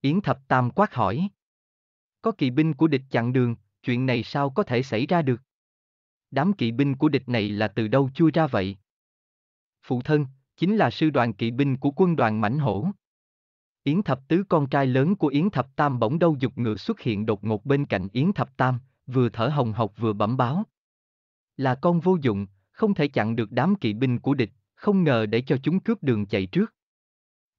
Yến Thập Tam quát hỏi. Có kỵ binh của địch chặn đường, chuyện này sao có thể xảy ra được? Đám kỵ binh của địch này là từ đâu chui ra vậy? Phụ thân, chính là sư đoàn kỵ binh của quân đoàn Mãnh Hổ. Yến Thập Tứ con trai lớn của Yến Thập Tam bỗng đâu dục ngựa xuất hiện đột ngột bên cạnh Yến Thập Tam, vừa thở hồng hộc vừa bẩm báo. Là con vô dụng, không thể chặn được đám kỵ binh của địch, không ngờ để cho chúng cướp đường chạy trước.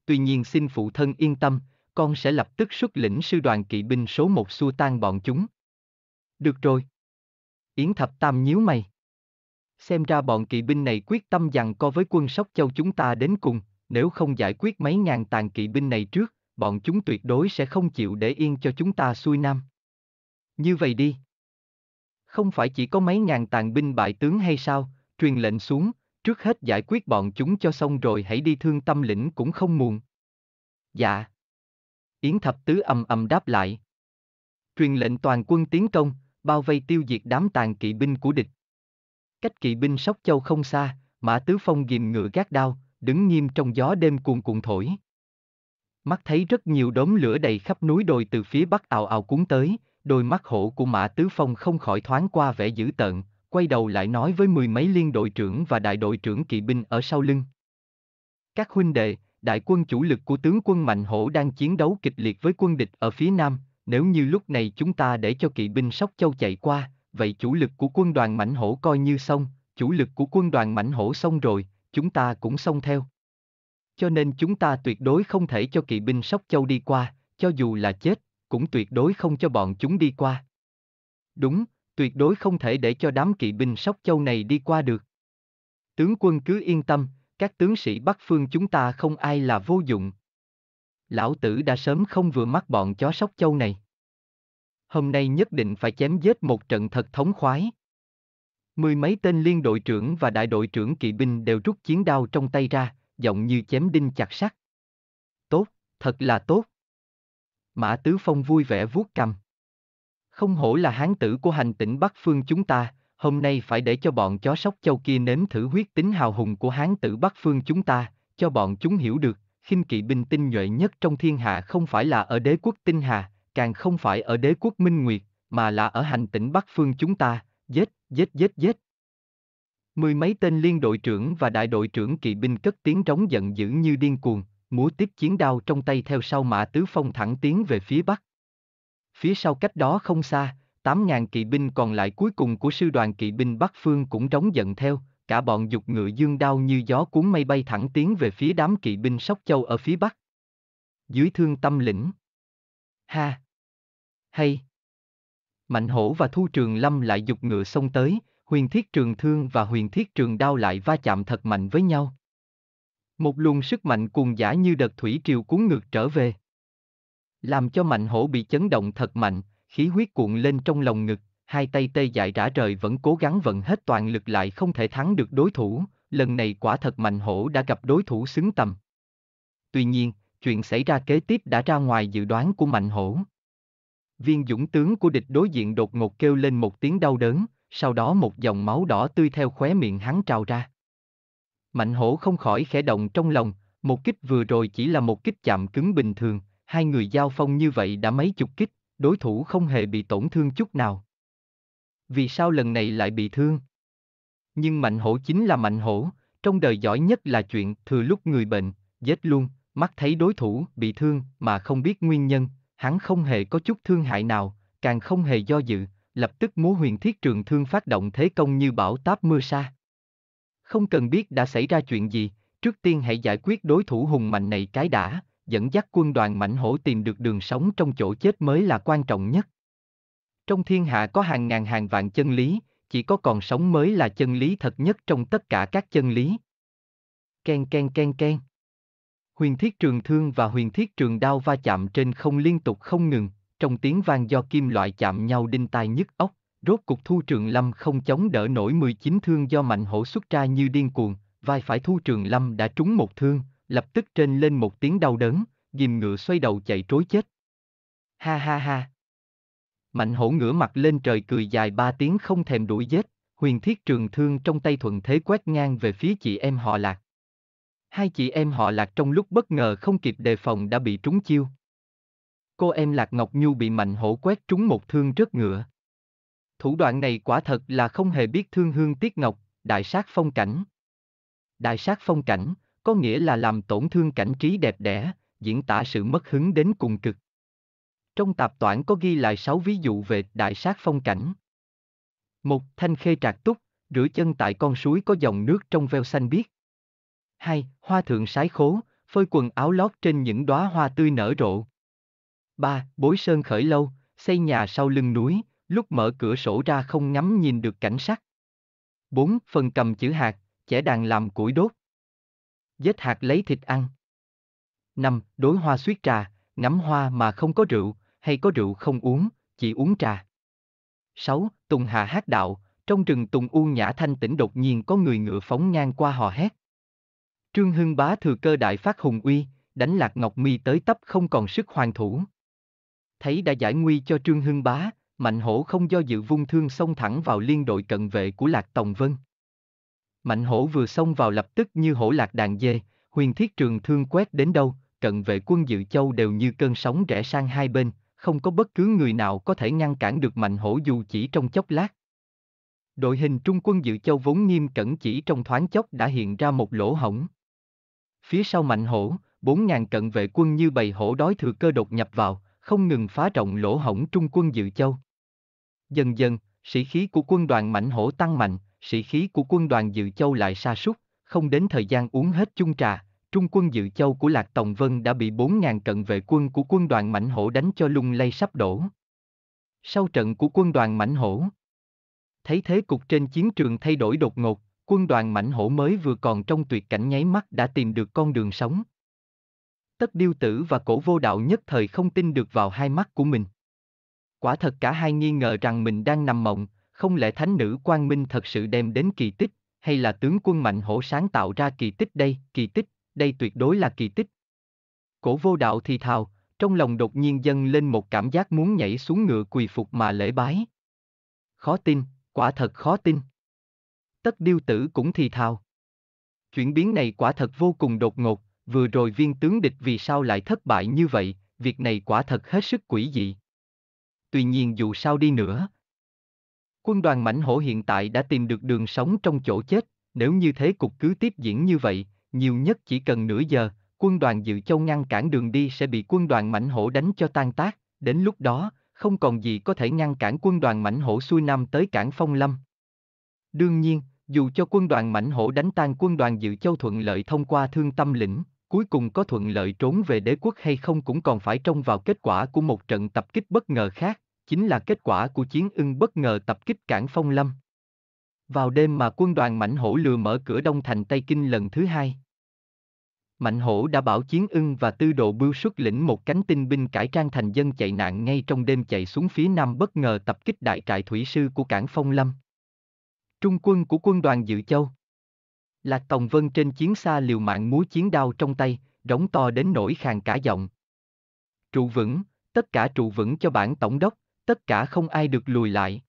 Tuy nhiên xin phụ thân yên tâm, con sẽ lập tức xuất lĩnh sư đoàn kỵ binh số một xua tan bọn chúng. Được rồi. Yến Thập Tam nhíu mày. Xem ra bọn kỵ binh này quyết tâm dằn co với quân sóc châu chúng ta đến cùng, nếu không giải quyết mấy ngàn tàn kỵ binh này trước, bọn chúng tuyệt đối sẽ không chịu để yên cho chúng ta xuôi nam. Như vậy đi, không phải chỉ có mấy ngàn tàn binh bại tướng hay sao, truyền lệnh xuống, trước hết giải quyết bọn chúng cho xong rồi hãy đi thương tâm lĩnh cũng không muộn. Dạ. Yến thập tứ ầm ầm đáp lại. Truyền lệnh toàn quân tiến công, bao vây tiêu diệt đám tàn kỵ binh của địch. Cách kỵ binh Sóc Châu không xa, Mã Tứ Phong ghim ngựa gác đao, đứng nghiêm trong gió đêm cuồn cuộn thổi. Mắt thấy rất nhiều đốm lửa đầy khắp núi đồi từ phía bắc ào ào cuốn tới, Đôi mắt hổ của Mã Tứ Phong không khỏi thoáng qua vẻ dữ tợn, quay đầu lại nói với mười mấy liên đội trưởng và đại đội trưởng kỵ binh ở sau lưng. Các huynh đệ, đại quân chủ lực của tướng quân Mạnh Hổ đang chiến đấu kịch liệt với quân địch ở phía nam, nếu như lúc này chúng ta để cho kỵ binh Sóc Châu chạy qua, vậy chủ lực của quân đoàn Mạnh Hổ coi như xong, chủ lực của quân đoàn Mạnh Hổ xong rồi, chúng ta cũng xong theo. Cho nên chúng ta tuyệt đối không thể cho kỵ binh Sóc Châu đi qua, cho dù là chết, cũng tuyệt đối không cho bọn chúng đi qua. Đúng, tuyệt đối không thể để cho đám kỵ binh sóc châu này đi qua được. Tướng quân cứ yên tâm, các tướng sĩ Bắc Phương chúng ta không ai là vô dụng. Lão tử đã sớm không vừa mắt bọn chó sóc châu này. Hôm nay nhất định phải chém giết một trận thật thống khoái. Mười mấy tên liên đội trưởng và đại đội trưởng kỵ binh đều rút chiến đao trong tay ra, giọng như chém đinh chặt sắt. Tốt, thật là tốt. Mã Tứ Phong vui vẻ vuốt cầm. Không hổ là hán tử của hành tỉnh Bắc Phương chúng ta, hôm nay phải để cho bọn chó sóc châu kia nếm thử huyết tính hào hùng của hán tử Bắc Phương chúng ta, cho bọn chúng hiểu được, khinh kỵ binh tinh nhuệ nhất trong thiên hạ không phải là ở đế quốc tinh hà, càng không phải ở đế quốc minh nguyệt, mà là ở hành tỉnh Bắc Phương chúng ta, giết, giết giết giết. Mười mấy tên liên đội trưởng và đại đội trưởng kỵ binh cất tiếng trống giận dữ như điên cuồng, múa tiếp chiến đao trong tay theo sau Mã Tứ Phong thẳng tiến về phía bắc. Phía sau cách đó không xa, 8.000 kỵ binh còn lại cuối cùng của sư đoàn kỵ binh Bắc Phương cũng trống giận theo, cả bọn dục ngựa dương đao như gió cuốn mây bay thẳng tiến về phía đám kỵ binh Sóc Châu ở phía bắc. Dưới thương tâm lĩnh. Ha! Hay! Mạnh hổ và thu trường lâm lại dục ngựa xông tới, huyền thiết trường thương và huyền thiết trường đao lại va chạm thật mạnh với nhau. Một luồng sức mạnh cuồng giả như đợt thủy triều cuốn ngược trở về. Làm cho mạnh hổ bị chấn động thật mạnh, khí huyết cuộn lên trong lồng ngực, hai tay tê dại rã rời vẫn cố gắng vận hết toàn lực lại không thể thắng được đối thủ, lần này quả thật mạnh hổ đã gặp đối thủ xứng tầm. Tuy nhiên, chuyện xảy ra kế tiếp đã ra ngoài dự đoán của mạnh hổ. Viên dũng tướng của địch đối diện đột ngột kêu lên một tiếng đau đớn, sau đó một dòng máu đỏ tươi theo khóe miệng hắn trào ra. Mạnh hổ không khỏi khẽ động trong lòng, một kích vừa rồi chỉ là một kích chạm cứng bình thường, hai người giao phong như vậy đã mấy chục kích, đối thủ không hề bị tổn thương chút nào. Vì sao lần này lại bị thương? Nhưng mạnh hổ chính là mạnh hổ, trong đời giỏi nhất là chuyện thừa lúc người bệnh, giết luôn, mắt thấy đối thủ bị thương mà không biết nguyên nhân, hắn không hề có chút thương hại nào, càng không hề do dự, lập tức múa huyền thiết trường thương phát động thế công như bão táp mưa sa. Không cần biết đã xảy ra chuyện gì, trước tiên hãy giải quyết đối thủ hùng mạnh này cái đã, dẫn dắt quân đoàn mạnh hổ tìm được đường sống trong chỗ chết mới là quan trọng nhất. Trong thiên hạ có hàng ngàn hàng vạn chân lý, chỉ có còn sống mới là chân lý thật nhất trong tất cả các chân lý. Ken ken ken ken. Huyền thiết trường thương và huyền thiết trường đao va chạm trên không liên tục không ngừng, trong tiếng vang do kim loại chạm nhau đinh tai nhức óc, Rốt cục Thu Trường Lâm không chống đỡ nổi 19 thương do Mạnh Hổ xuất ra như điên cuồng, vai phải Thu Trường Lâm đã trúng một thương, lập tức trên lên một tiếng đau đớn, ghim ngựa xoay đầu chạy trối chết. Ha ha ha. Mạnh Hổ ngửa mặt lên trời cười dài ba tiếng không thèm đuổi giết, huyền thiết trường thương trong tay thuận thế quét ngang về phía chị em họ Lạc. Hai chị em họ Lạc trong lúc bất ngờ không kịp đề phòng đã bị trúng chiêu. Cô em Lạc Ngọc Nhu bị Mạnh Hổ quét trúng một thương rớt ngựa Thủ đoạn này quả thật là không hề biết thương hương tiếc ngọc, đại sát phong cảnh. Đại sát phong cảnh, có nghĩa là làm tổn thương cảnh trí đẹp đẽ, diễn tả sự mất hứng đến cùng cực. Trong tạp toán có ghi lại 6 ví dụ về đại sát phong cảnh. Một Thanh khê trạc túc, rửa chân tại con suối có dòng nước trong veo xanh biếc. 2. Hoa thượng sái khố, phơi quần áo lót trên những đóa hoa tươi nở rộ. 3. Bối sơn khởi lâu, xây nhà sau lưng núi, lúc mở cửa sổ ra không ngắm nhìn được cảnh sắc. 4. Phần cầm chữ hạt, chẻ đàn làm củi đốt. Dết hạt lấy thịt ăn. 5. Đối hoa suýt trà, ngắm hoa mà không có rượu, hay có rượu không uống, chỉ uống trà. 6. Tùng hạ hát đạo, trong rừng Tùng U Nhã Thanh tĩnh đột nhiên có người ngựa phóng ngang qua hò hét. Trương Hưng Bá thừa cơ đại phát hùng uy, đánh Lạc Ngọc Mi tới tấp không còn sức hoàn thủ. Thấy đã giải nguy cho Trương Hưng Bá, Mạnh hổ không do dự vung thương xông thẳng vào liên đội cận vệ của Lạc Tòng Vân. Mạnh hổ vừa xông vào lập tức như hổ lạc đàn dê, huyền thiết trường thương quét đến đâu, cận vệ quân dự châu đều như cơn sóng rẽ sang hai bên, không có bất cứ người nào có thể ngăn cản được mạnh hổ dù chỉ trong chốc lát. Đội hình trung quân dự châu vốn nghiêm cẩn chỉ trong thoáng chốc đã hiện ra một lỗ hổng. Phía sau mạnh hổ, bốn ngàn cận vệ quân như bầy hổ đói thừa cơ đột nhập vào, không ngừng phá rộng lỗ hổng trung quân dự châu. Dần dần, sĩ khí của quân đoàn Mạnh Hổ tăng mạnh, sĩ khí của quân đoàn Dự Châu lại sa sút, không đến thời gian uống hết chung trà, trung quân Dự Châu của Lạc Tòng Vân đã bị 4.000 cận vệ quân của quân đoàn Mạnh Hổ đánh cho lung lay sắp đổ. Sau trận của quân đoàn Mạnh Hổ, thấy thế cục trên chiến trường thay đổi đột ngột, quân đoàn Mạnh Hổ mới vừa còn trong tuyệt cảnh nháy mắt đã tìm được con đường sống. Tất Điêu Tử và Cổ Vô Đạo nhất thời không tin được vào hai mắt của mình quả thật cả hai nghi ngờ rằng mình đang nằm mộng, không lẽ thánh nữ Quang Minh thật sự đem đến kỳ tích, hay là tướng quân mạnh hổ sáng tạo ra kỳ tích đây, kỳ tích, đây tuyệt đối là kỳ tích. Cổ vô đạo thì thào, trong lòng đột nhiên dâng lên một cảm giác muốn nhảy xuống ngựa quỳ phục mà lễ bái. Khó tin, quả thật khó tin. Tất điêu tử cũng thì thào. Chuyển biến này quả thật vô cùng đột ngột, vừa rồi viên tướng địch vì sao lại thất bại như vậy, việc này quả thật hết sức quỷ dị tuy nhiên dù sao đi nữa. Quân đoàn mảnh hổ hiện tại đã tìm được đường sống trong chỗ chết, nếu như thế cục cứ tiếp diễn như vậy, nhiều nhất chỉ cần nửa giờ, quân đoàn dự châu ngăn cản đường đi sẽ bị quân đoàn mảnh hổ đánh cho tan tác, đến lúc đó, không còn gì có thể ngăn cản quân đoàn mảnh hổ xuôi nam tới cảng Phong Lâm. Đương nhiên, dù cho quân đoàn mảnh hổ đánh tan quân đoàn dự châu thuận lợi thông qua thương tâm lĩnh, cuối cùng có thuận lợi trốn về đế quốc hay không cũng còn phải trông vào kết quả của một trận tập kích bất ngờ khác, chính là kết quả của chiến ưng bất ngờ tập kích cảng Phong Lâm. Vào đêm mà quân đoàn Mạnh Hổ lừa mở cửa Đông Thành Tây Kinh lần thứ hai. Mạnh Hổ đã bảo Chiến ưng và Tư Độ Bưu xuất lĩnh một cánh tinh binh cải trang thành dân chạy nạn ngay trong đêm chạy xuống phía nam bất ngờ tập kích đại trại thủy sư của cảng Phong Lâm. Trung quân của quân đoàn Dự Châu. Lạc Tòng Vân trên chiến xa liều mạng múa chiến đao trong tay, rống to đến nỗi khàn cả giọng. Trụ vững, tất cả trụ vững cho bản tổng đốc tất cả không ai được lùi lại.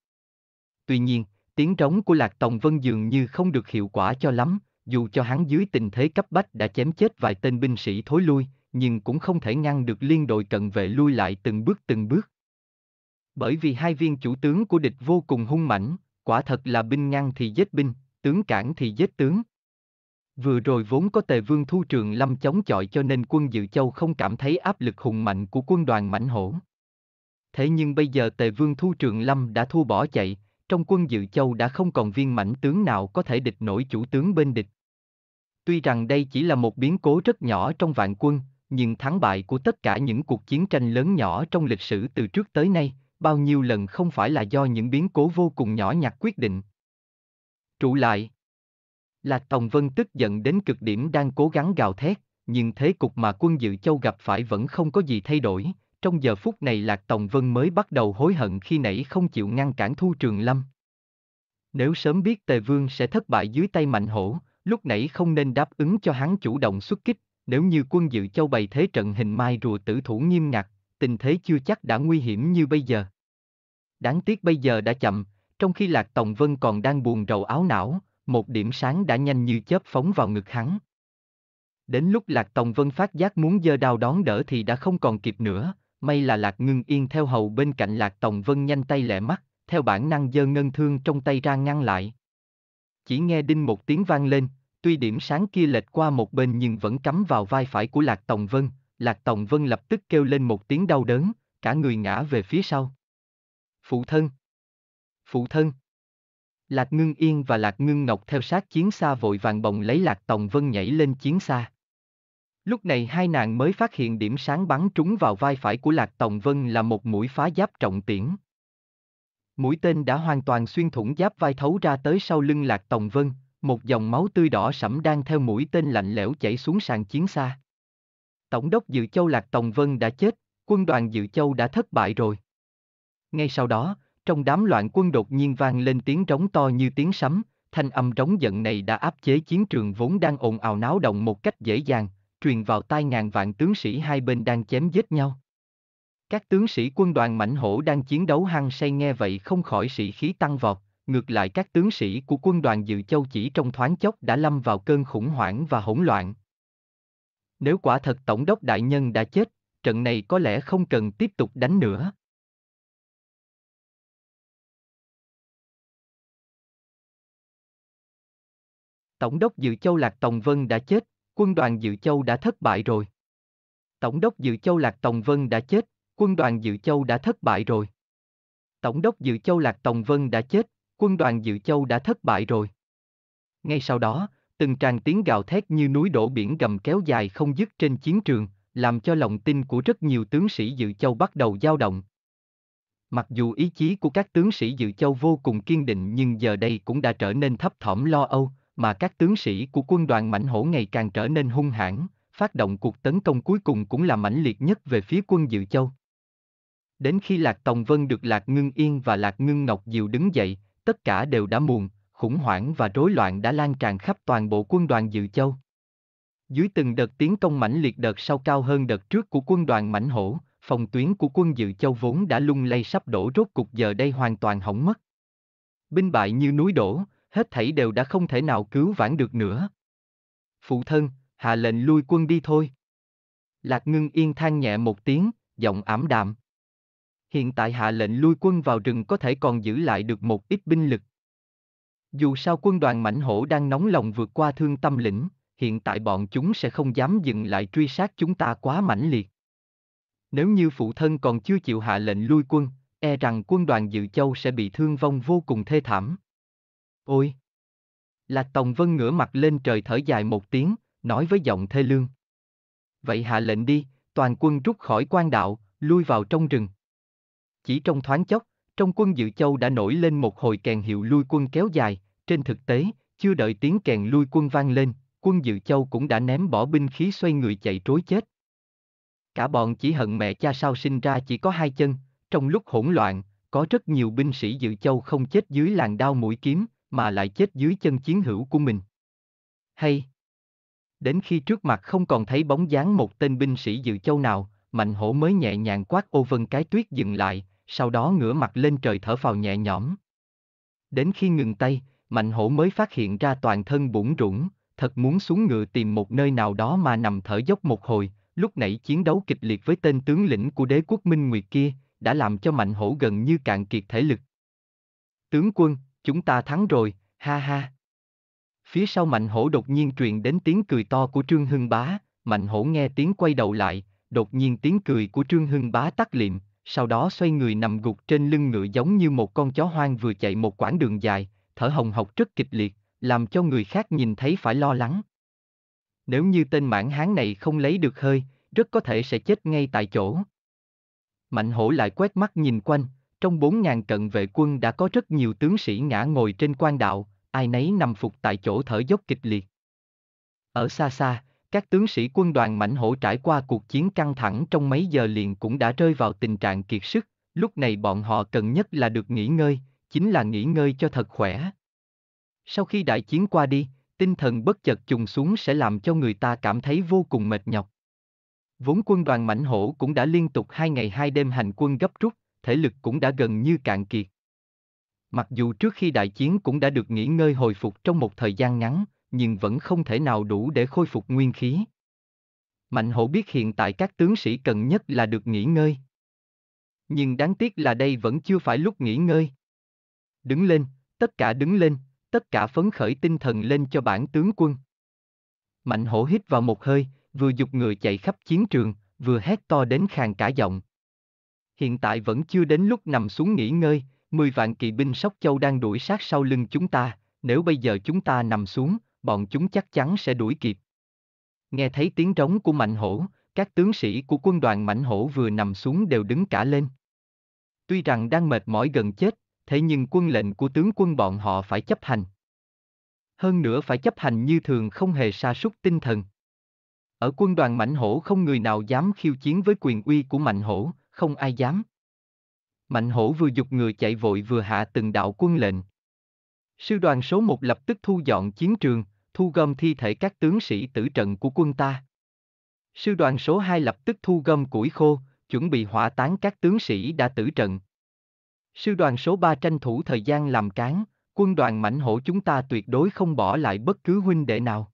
Tuy nhiên, tiếng trống của Lạc Tòng Vân dường như không được hiệu quả cho lắm, dù cho hắn dưới tình thế cấp bách đã chém chết vài tên binh sĩ thối lui, nhưng cũng không thể ngăn được liên đội cận vệ lui lại từng bước từng bước. Bởi vì hai viên chủ tướng của địch vô cùng hung mãnh, quả thật là binh ngăn thì giết binh, tướng cản thì giết tướng. Vừa rồi vốn có tề vương thu trường lâm chống chọi cho nên quân dự châu không cảm thấy áp lực hùng mạnh của quân đoàn mãnh hổ. Thế nhưng bây giờ Tề Vương Thu Trường Lâm đã thua bỏ chạy, trong quân dự châu đã không còn viên mãnh tướng nào có thể địch nổi chủ tướng bên địch. Tuy rằng đây chỉ là một biến cố rất nhỏ trong vạn quân, nhưng thắng bại của tất cả những cuộc chiến tranh lớn nhỏ trong lịch sử từ trước tới nay, bao nhiêu lần không phải là do những biến cố vô cùng nhỏ nhặt quyết định. Trụ lại là Tòng Vân tức giận đến cực điểm đang cố gắng gào thét, nhưng thế cục mà quân dự châu gặp phải vẫn không có gì thay đổi, trong giờ phút này Lạc Tòng Vân mới bắt đầu hối hận khi nãy không chịu ngăn cản Thu Trường Lâm. Nếu sớm biết Tề Vương sẽ thất bại dưới tay Mạnh Hổ, lúc nãy không nên đáp ứng cho hắn chủ động xuất kích, nếu như quân dự châu bày thế trận hình mai rùa tử thủ nghiêm ngặt, tình thế chưa chắc đã nguy hiểm như bây giờ. Đáng tiếc bây giờ đã chậm, trong khi Lạc Tòng Vân còn đang buồn rầu áo não, một điểm sáng đã nhanh như chớp phóng vào ngực hắn. Đến lúc Lạc Tòng Vân phát giác muốn dơ đao đón đỡ thì đã không còn kịp nữa, May là Lạc Ngưng Yên theo hầu bên cạnh Lạc Tòng Vân nhanh tay lẹ mắt, theo bản năng giơ ngân thương trong tay ra ngăn lại. Chỉ nghe đinh một tiếng vang lên, tuy điểm sáng kia lệch qua một bên nhưng vẫn cắm vào vai phải của Lạc Tòng Vân, Lạc Tòng Vân lập tức kêu lên một tiếng đau đớn, cả người ngã về phía sau. Phụ thân! Phụ thân! Lạc Ngưng Yên và Lạc Ngưng Ngọc theo sát chiến xa vội vàng bồng lấy Lạc Tòng Vân nhảy lên chiến xa. Lúc này hai nàng mới phát hiện điểm sáng bắn trúng vào vai phải của Lạc Tòng Vân là một mũi phá giáp trọng tiễn. Mũi tên đã hoàn toàn xuyên thủng giáp vai thấu ra tới sau lưng Lạc Tòng Vân, một dòng máu tươi đỏ sẫm đang theo mũi tên lạnh lẽo chảy xuống sàn chiến xa. Tổng đốc Dự Châu Lạc Tòng Vân đã chết, quân đoàn Dự Châu đã thất bại rồi. Ngay sau đó, trong đám loạn quân đột nhiên vang lên tiếng rống to như tiếng sấm, thanh âm rống giận này đã áp chế chiến trường vốn đang ồn ào náo động một cách dễ dàng, truyền vào tai ngàn vạn tướng sĩ hai bên đang chém giết nhau. Các tướng sĩ quân đoàn mãnh hổ đang chiến đấu hăng say nghe vậy không khỏi sĩ khí tăng vọt, ngược lại các tướng sĩ của quân đoàn dự châu chỉ trong thoáng chốc đã lâm vào cơn khủng hoảng và hỗn loạn. Nếu quả thật Tổng đốc Đại Nhân đã chết, trận này có lẽ không cần tiếp tục đánh nữa. Tổng đốc Dự Châu Lạc Tòng Vân đã chết, quân đoàn Dự Châu đã thất bại rồi. Tổng đốc Dự Châu Lạc Tòng Vân đã chết, quân đoàn Dự Châu đã thất bại rồi. Tổng đốc Dự Châu Lạc Tòng Vân đã chết, quân đoàn Dự Châu đã thất bại rồi. Ngay sau đó, từng tràng tiếng gào thét như núi đổ biển gầm kéo dài không dứt trên chiến trường, làm cho lòng tin của rất nhiều tướng sĩ Dự Châu bắt đầu dao động. Mặc dù ý chí của các tướng sĩ Dự Châu vô cùng kiên định nhưng giờ đây cũng đã trở nên thấp thỏm lo âu, mà các tướng sĩ của quân đoàn mãnh hổ ngày càng trở nên hung hãn, phát động cuộc tấn công cuối cùng cũng là mãnh liệt nhất về phía quân Dự Châu. Đến khi Lạc Tòng Vân được Lạc Ngưng Yên và Lạc Ngưng Ngọc diều đứng dậy, tất cả đều đã muộn, khủng hoảng và rối loạn đã lan tràn khắp toàn bộ quân đoàn Dự Châu. Dưới từng đợt tiến công mãnh liệt đợt sau cao hơn đợt trước của quân đoàn mãnh hổ, phòng tuyến của quân Dự Châu vốn đã lung lay sắp đổ rốt cục giờ đây hoàn toàn hỏng mất. Binh bại như núi đổ, hết thảy đều đã không thể nào cứu vãn được nữa. Phụ thân, hạ lệnh lui quân đi thôi. Lạc ngưng yên than nhẹ một tiếng, giọng ảm đạm. Hiện tại hạ lệnh lui quân vào rừng có thể còn giữ lại được một ít binh lực. Dù sao quân đoàn mảnh hổ đang nóng lòng vượt qua thương tâm lĩnh, hiện tại bọn chúng sẽ không dám dừng lại truy sát chúng ta quá mãnh liệt. Nếu như phụ thân còn chưa chịu hạ lệnh lui quân, e rằng quân đoàn dự châu sẽ bị thương vong vô cùng thê thảm. Ôi! Lạc Tòng Vân ngửa mặt lên trời thở dài một tiếng, nói với giọng thê lương. Vậy hạ lệnh đi, toàn quân rút khỏi quan đạo, lui vào trong rừng. Chỉ trong thoáng chốc, trong quân dự châu đã nổi lên một hồi kèn hiệu lui quân kéo dài, trên thực tế, chưa đợi tiếng kèn lui quân vang lên, quân dự châu cũng đã ném bỏ binh khí xoay người chạy trối chết. Cả bọn chỉ hận mẹ cha sao sinh ra chỉ có hai chân, trong lúc hỗn loạn, có rất nhiều binh sĩ dự châu không chết dưới làn đao mũi kiếm, mà lại chết dưới chân chiến hữu của mình. Hay Đến khi trước mặt không còn thấy bóng dáng một tên binh sĩ dự châu nào, Mạnh hổ mới nhẹ nhàng quát ô vân cái tuyết dừng lại, sau đó ngửa mặt lên trời thở phào nhẹ nhõm. Đến khi ngừng tay, Mạnh hổ mới phát hiện ra toàn thân bủn rủng, thật muốn xuống ngựa tìm một nơi nào đó mà nằm thở dốc một hồi, lúc nãy chiến đấu kịch liệt với tên tướng lĩnh của đế quốc Minh Nguyệt kia, đã làm cho Mạnh hổ gần như cạn kiệt thể lực. Tướng quân, Chúng ta thắng rồi, ha ha. Phía sau Mạnh Hổ đột nhiên truyền đến tiếng cười to của Trương Hưng Bá, Mạnh Hổ nghe tiếng quay đầu lại, đột nhiên tiếng cười của Trương Hưng Bá tắt liệm, sau đó xoay người nằm gục trên lưng ngựa giống như một con chó hoang vừa chạy một quãng đường dài, thở hồng hộc rất kịch liệt, làm cho người khác nhìn thấy phải lo lắng. Nếu như tên mãn hán này không lấy được hơi, rất có thể sẽ chết ngay tại chỗ. Mạnh hổ lại quét mắt nhìn quanh, trong 4.000 cận vệ quân đã có rất nhiều tướng sĩ ngã ngồi trên quan đạo, ai nấy nằm phục tại chỗ thở dốc kịch liệt. Ở xa xa, các tướng sĩ quân đoàn mảnh hổ trải qua cuộc chiến căng thẳng trong mấy giờ liền cũng đã rơi vào tình trạng kiệt sức, lúc này bọn họ cần nhất là được nghỉ ngơi, chính là nghỉ ngơi cho thật khỏe. Sau khi đại chiến qua đi, tinh thần bất chợt trùng xuống sẽ làm cho người ta cảm thấy vô cùng mệt nhọc. Vốn quân đoàn mảnh hổ cũng đã liên tục hai ngày hai đêm hành quân gấp rút, thể lực cũng đã gần như cạn kiệt. Mặc dù trước khi đại chiến cũng đã được nghỉ ngơi hồi phục trong một thời gian ngắn, nhưng vẫn không thể nào đủ để khôi phục nguyên khí. Mạnh hổ biết hiện tại các tướng sĩ cần nhất là được nghỉ ngơi. Nhưng đáng tiếc là đây vẫn chưa phải lúc nghỉ ngơi. Đứng lên, tất cả đứng lên, tất cả phấn khởi tinh thần lên cho bản tướng quân. Mạnh hổ hít vào một hơi, vừa dục người chạy khắp chiến trường, vừa hét to đến khàn cả giọng, hiện tại vẫn chưa đến lúc nằm xuống nghỉ ngơi, 10 vạn kỵ binh Sóc Châu đang đuổi sát sau lưng chúng ta, nếu bây giờ chúng ta nằm xuống, bọn chúng chắc chắn sẽ đuổi kịp. Nghe thấy tiếng trống của Mạnh Hổ, các tướng sĩ của quân đoàn Mạnh Hổ vừa nằm xuống đều đứng cả lên. Tuy rằng đang mệt mỏi gần chết, thế nhưng quân lệnh của tướng quân bọn họ phải chấp hành. Hơn nữa phải chấp hành như thường không hề sa sút tinh thần. Ở quân đoàn Mạnh Hổ không người nào dám khiêu chiến với quyền uy của Mạnh Hổ, không ai dám. Mạnh hổ vừa dục người chạy vội vừa hạ từng đạo quân lệnh. Sư đoàn số 1 lập tức thu dọn chiến trường, thu gom thi thể các tướng sĩ tử trận của quân ta. Sư đoàn số 2 lập tức thu gom củi khô, chuẩn bị hỏa táng các tướng sĩ đã tử trận. Sư đoàn số 3 tranh thủ thời gian làm cán, quân đoàn mãnh hổ chúng ta tuyệt đối không bỏ lại bất cứ huynh đệ nào.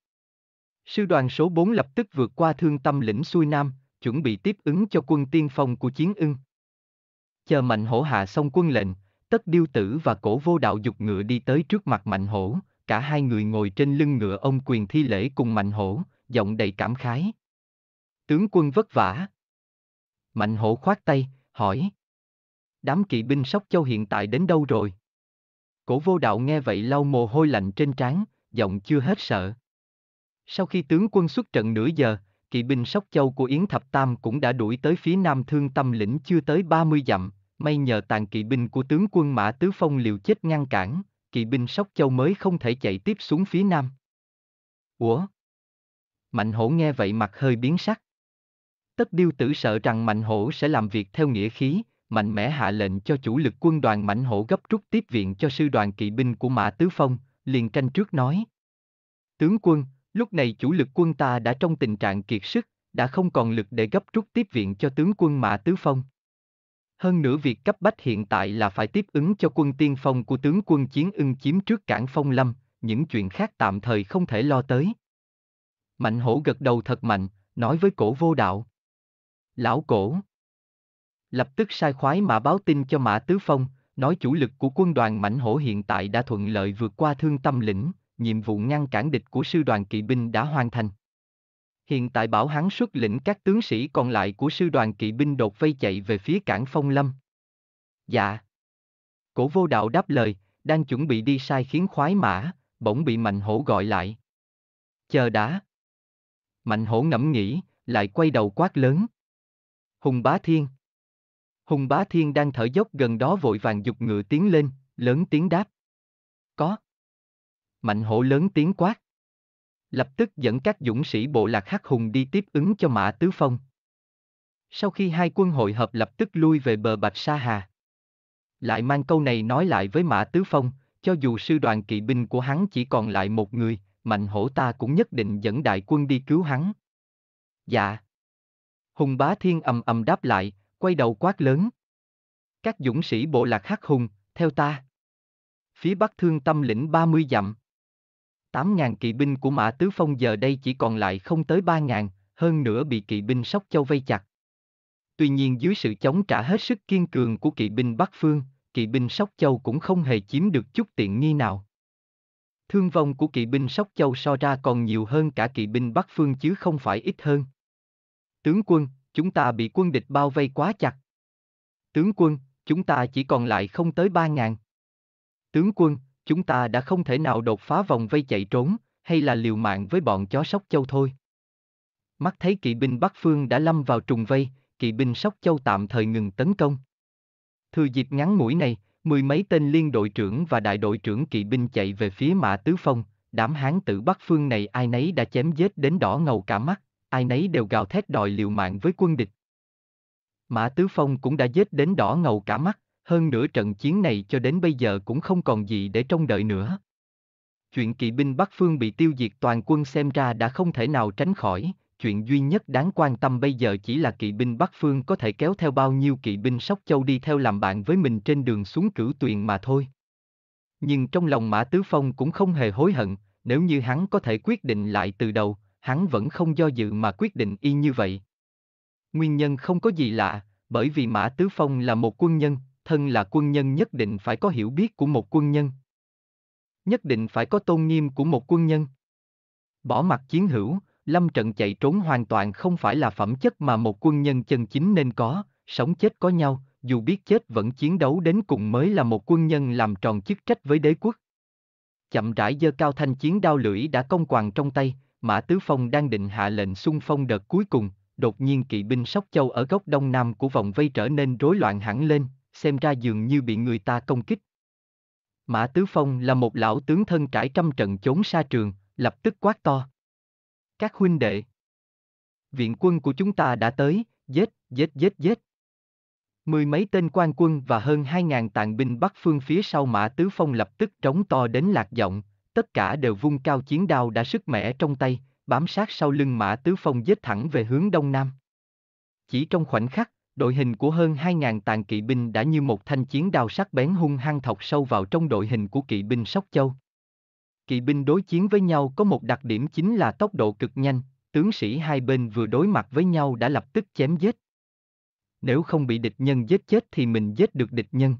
Sư đoàn số 4 lập tức vượt qua thương tâm lĩnh xuôi nam, chuẩn bị tiếp ứng cho quân tiên phong của chiến ưng. Chờ mạnh hổ hạ xong quân lệnh, tất điêu tử và cổ vô đạo dục ngựa đi tới trước mặt mạnh hổ, cả hai người ngồi trên lưng ngựa ông quyền thi lễ cùng mạnh hổ, giọng đầy cảm khái. Tướng quân vất vả. Mạnh hổ khoát tay, hỏi. Đám kỵ binh sóc châu hiện tại đến đâu rồi? Cổ vô đạo nghe vậy lau mồ hôi lạnh trên trán, giọng chưa hết sợ. Sau khi tướng quân xuất trận nửa giờ, kỵ binh Sóc Châu của Yến Thập Tam cũng đã đuổi tới phía nam thương tâm lĩnh chưa tới 30 dặm, may nhờ tàn kỵ binh của tướng quân Mã Tứ Phong liều chết ngăn cản, kỵ binh Sóc Châu mới không thể chạy tiếp xuống phía nam. Ủa? Mạnh hổ nghe vậy mặt hơi biến sắc. Tất điêu tử sợ rằng mạnh hổ sẽ làm việc theo nghĩa khí, mạnh mẽ hạ lệnh cho chủ lực quân đoàn mạnh hổ gấp rút tiếp viện cho sư đoàn kỵ binh của Mã Tứ Phong, liền tranh trước nói. Tướng quân, Lúc này chủ lực quân ta đã trong tình trạng kiệt sức, đã không còn lực để gấp rút tiếp viện cho tướng quân Mã Tứ Phong. Hơn nữa việc cấp bách hiện tại là phải tiếp ứng cho quân tiên phong của tướng quân chiến ưng chiếm trước cảng phong lâm, những chuyện khác tạm thời không thể lo tới. Mạnh hổ gật đầu thật mạnh, nói với cổ vô đạo. Lão cổ. Lập tức sai khoái mà báo tin cho Mã Tứ Phong, nói chủ lực của quân đoàn Mạnh Hổ hiện tại đã thuận lợi vượt qua thương tâm lĩnh, nhiệm vụ ngăn cản địch của sư đoàn kỵ binh đã hoàn thành. Hiện tại bảo hắn xuất lĩnh các tướng sĩ còn lại của sư đoàn kỵ binh đột vây chạy về phía cảng Phong Lâm. Dạ. Cổ vô đạo đáp lời, đang chuẩn bị đi sai khiến khoái mã, bỗng bị Mạnh Hổ gọi lại. Chờ đã. Mạnh Hổ ngẫm nghĩ, lại quay đầu quát lớn. Hùng Bá Thiên. Hùng Bá Thiên đang thở dốc gần đó vội vàng dục ngựa tiến lên, lớn tiếng đáp. Có. Mạnh hổ lớn tiếng quát. Lập tức dẫn các dũng sĩ bộ lạc hắc hùng đi tiếp ứng cho Mã Tứ Phong. Sau khi hai quân hội hợp lập tức lui về bờ Bạch Sa Hà. Lại mang câu này nói lại với Mã Tứ Phong, cho dù sư đoàn kỵ binh của hắn chỉ còn lại một người, mạnh hổ ta cũng nhất định dẫn đại quân đi cứu hắn. Dạ. Hùng bá thiên ầm ầm đáp lại, quay đầu quát lớn. Các dũng sĩ bộ lạc hắc hùng, theo ta. Phía bắc thương tâm lĩnh 30 dặm. 8.000 kỵ binh của Mã Tứ Phong giờ đây chỉ còn lại không tới 3.000, hơn nữa bị kỵ binh sóc châu vây chặt. Tuy nhiên dưới sự chống trả hết sức kiên cường của kỵ binh Bắc Phương, kỵ binh Sóc Châu cũng không hề chiếm được chút tiện nghi nào. Thương vong của kỵ binh Sóc Châu so ra còn nhiều hơn cả kỵ binh Bắc Phương chứ không phải ít hơn. Tướng quân, chúng ta bị quân địch bao vây quá chặt. Tướng quân, chúng ta chỉ còn lại không tới ba ngàn. Tướng quân, chúng ta đã không thể nào đột phá vòng vây chạy trốn, hay là liều mạng với bọn chó sóc châu thôi. Mắt thấy kỵ binh Bắc Phương đã lâm vào trùng vây, kỵ binh sóc châu tạm thời ngừng tấn công. Thừa dịp ngắn mũi này, mười mấy tên liên đội trưởng và đại đội trưởng kỵ binh chạy về phía Mã Tứ Phong, đám hán tử Bắc Phương này ai nấy đã chém giết đến đỏ ngầu cả mắt, ai nấy đều gào thét đòi liều mạng với quân địch. Mã Tứ Phong cũng đã giết đến đỏ ngầu cả mắt, hơn nửa trận chiến này cho đến bây giờ cũng không còn gì để trông đợi nữa. Chuyện kỵ binh Bắc Phương bị tiêu diệt toàn quân xem ra đã không thể nào tránh khỏi, chuyện duy nhất đáng quan tâm bây giờ chỉ là kỵ binh Bắc Phương có thể kéo theo bao nhiêu kỵ binh Sóc Châu đi theo làm bạn với mình trên đường xuống cửu tuyền mà thôi. Nhưng trong lòng Mã Tứ Phong cũng không hề hối hận, nếu như hắn có thể quyết định lại từ đầu, hắn vẫn không do dự mà quyết định y như vậy. Nguyên nhân không có gì lạ, bởi vì Mã Tứ Phong là một quân nhân, thân là quân nhân nhất định phải có hiểu biết của một quân nhân. Nhất định phải có tôn nghiêm của một quân nhân. Bỏ mặt chiến hữu, lâm trận chạy trốn hoàn toàn không phải là phẩm chất mà một quân nhân chân chính nên có, sống chết có nhau, dù biết chết vẫn chiến đấu đến cùng mới là một quân nhân làm tròn chức trách với đế quốc. Chậm rãi dơ cao thanh chiến đao lưỡi đã công quàng trong tay, Mã Tứ Phong đang định hạ lệnh xung phong đợt cuối cùng, đột nhiên kỵ binh sóc châu ở góc đông nam của vòng vây trở nên rối loạn hẳn lên, xem ra dường như bị người ta công kích. Mã Tứ Phong là một lão tướng thân trải trăm trận chốn xa trường, lập tức quát to. Các huynh đệ! Viện quân của chúng ta đã tới, giết, giết, giết, giết. Mười mấy tên quan quân và hơn hai ngàn tàn binh bắc phương phía sau Mã Tứ Phong lập tức trống to đến lạc giọng, tất cả đều vung cao chiến đao đã sức mẻ trong tay, bám sát sau lưng Mã Tứ Phong giết thẳng về hướng đông nam. Chỉ trong khoảnh khắc, đội hình của hơn 2.000 tàn kỵ binh đã như một thanh chiến đao sắc bén hung hăng thọc sâu vào trong đội hình của kỵ binh Sóc Châu. Kỵ binh đối chiến với nhau có một đặc điểm chính là tốc độ cực nhanh, tướng sĩ hai bên vừa đối mặt với nhau đã lập tức chém giết. Nếu không bị địch nhân giết chết thì mình giết được địch nhân.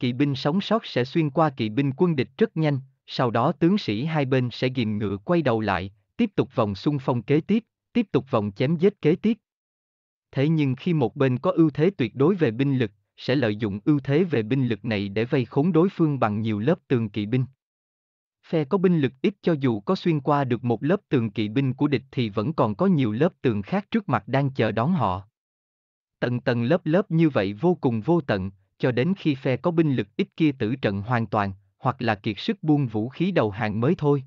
Kỵ binh sống sót sẽ xuyên qua kỵ binh quân địch rất nhanh, sau đó tướng sĩ hai bên sẽ ghìm ngựa quay đầu lại, tiếp tục vòng xung phong kế tiếp, tiếp tục vòng chém giết kế tiếp thế nhưng khi một bên có ưu thế tuyệt đối về binh lực, sẽ lợi dụng ưu thế về binh lực này để vây khốn đối phương bằng nhiều lớp tường kỵ binh. Phe có binh lực ít cho dù có xuyên qua được một lớp tường kỵ binh của địch thì vẫn còn có nhiều lớp tường khác trước mặt đang chờ đón họ. Tầng tầng lớp lớp như vậy vô cùng vô tận, cho đến khi phe có binh lực ít kia tử trận hoàn toàn, hoặc là kiệt sức buông vũ khí đầu hàng mới thôi.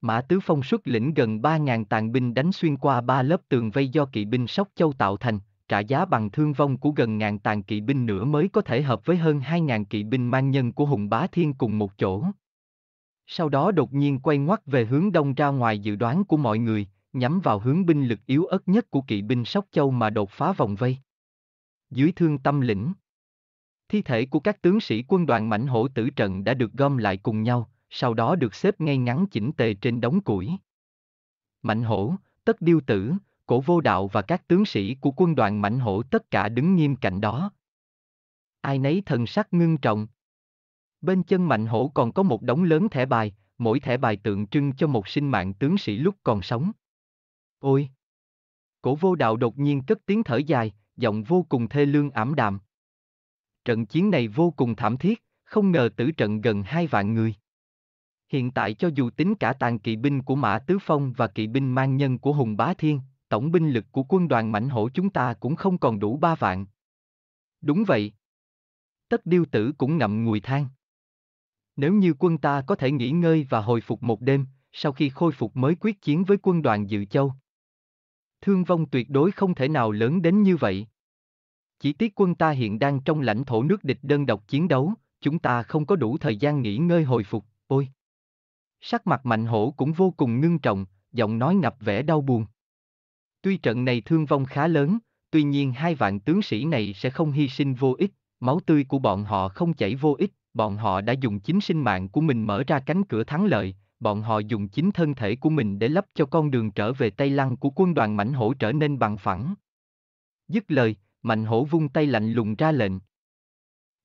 Mã Tứ Phong xuất lĩnh gần 3.000 tàn binh đánh xuyên qua ba lớp tường vây do kỵ binh Sóc Châu tạo thành, trả giá bằng thương vong của gần ngàn tàn kỵ binh nữa mới có thể hợp với hơn 2.000 kỵ binh mang nhân của Hùng Bá Thiên cùng một chỗ. Sau đó đột nhiên quay ngoắt về hướng đông ra ngoài dự đoán của mọi người, nhắm vào hướng binh lực yếu ớt nhất của kỵ binh Sóc Châu mà đột phá vòng vây. Dưới thương tâm lĩnh Thi thể của các tướng sĩ quân đoàn mảnh hổ tử trận đã được gom lại cùng nhau, sau đó được xếp ngay ngắn chỉnh tề trên đống củi. Mạnh hổ, tất điêu tử, cổ vô đạo và các tướng sĩ của quân đoàn mạnh hổ tất cả đứng nghiêm cạnh đó. Ai nấy thần sắc ngưng trọng. Bên chân mạnh hổ còn có một đống lớn thẻ bài, mỗi thẻ bài tượng trưng cho một sinh mạng tướng sĩ lúc còn sống. Ôi! Cổ vô đạo đột nhiên cất tiếng thở dài, giọng vô cùng thê lương ảm đạm. Trận chiến này vô cùng thảm thiết, không ngờ tử trận gần hai vạn người. Hiện tại cho dù tính cả tàn kỵ binh của Mã Tứ Phong và kỵ binh mang nhân của Hùng Bá Thiên, tổng binh lực của quân đoàn mạnh hổ chúng ta cũng không còn đủ ba vạn. Đúng vậy. Tất điêu tử cũng ngậm ngùi than. Nếu như quân ta có thể nghỉ ngơi và hồi phục một đêm, sau khi khôi phục mới quyết chiến với quân đoàn dự châu. Thương vong tuyệt đối không thể nào lớn đến như vậy. Chỉ tiếc quân ta hiện đang trong lãnh thổ nước địch đơn độc chiến đấu, chúng ta không có đủ thời gian nghỉ ngơi hồi phục, ôi. Sắc mặt mạnh hổ cũng vô cùng ngưng trọng, giọng nói ngập vẻ đau buồn. Tuy trận này thương vong khá lớn, tuy nhiên hai vạn tướng sĩ này sẽ không hy sinh vô ích, máu tươi của bọn họ không chảy vô ích, bọn họ đã dùng chính sinh mạng của mình mở ra cánh cửa thắng lợi, bọn họ dùng chính thân thể của mình để lấp cho con đường trở về Tây Lăng của quân đoàn Mạnh Hổ trở nên bằng phẳng. Dứt lời, Mạnh Hổ vung tay lạnh lùng ra lệnh.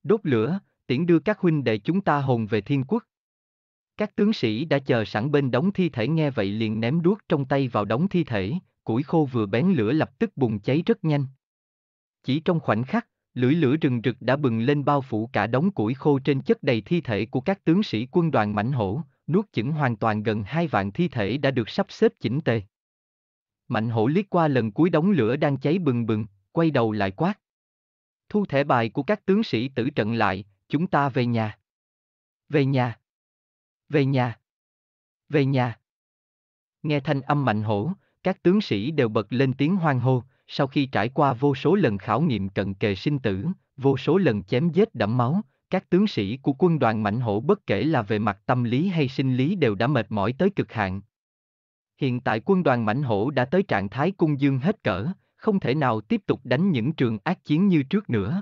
Đốt lửa, tiễn đưa các huynh đệ chúng ta hồn về thiên quốc. Các tướng sĩ đã chờ sẵn bên đống thi thể nghe vậy liền ném đuốc trong tay vào đống thi thể, củi khô vừa bén lửa lập tức bùng cháy rất nhanh. Chỉ trong khoảnh khắc, lưỡi lửa rừng rực đã bừng lên bao phủ cả đống củi khô trên chất đầy thi thể của các tướng sĩ quân đoàn mãnh hổ, nuốt chửng hoàn toàn gần hai vạn thi thể đã được sắp xếp chỉnh tề. Mạnh hổ liếc qua lần cuối đống lửa đang cháy bừng bừng, quay đầu lại quát. Thu thẻ bài của các tướng sĩ tử trận lại, chúng ta về nhà. Về nhà. Về nhà. Về nhà. Nghe thanh âm mạnh hổ, các tướng sĩ đều bật lên tiếng hoang hô, sau khi trải qua vô số lần khảo nghiệm cận kề sinh tử, vô số lần chém giết đẫm máu, các tướng sĩ của quân đoàn mạnh hổ bất kể là về mặt tâm lý hay sinh lý đều đã mệt mỏi tới cực hạn. Hiện tại quân đoàn mạnh hổ đã tới trạng thái cung dương hết cỡ, không thể nào tiếp tục đánh những trường ác chiến như trước nữa.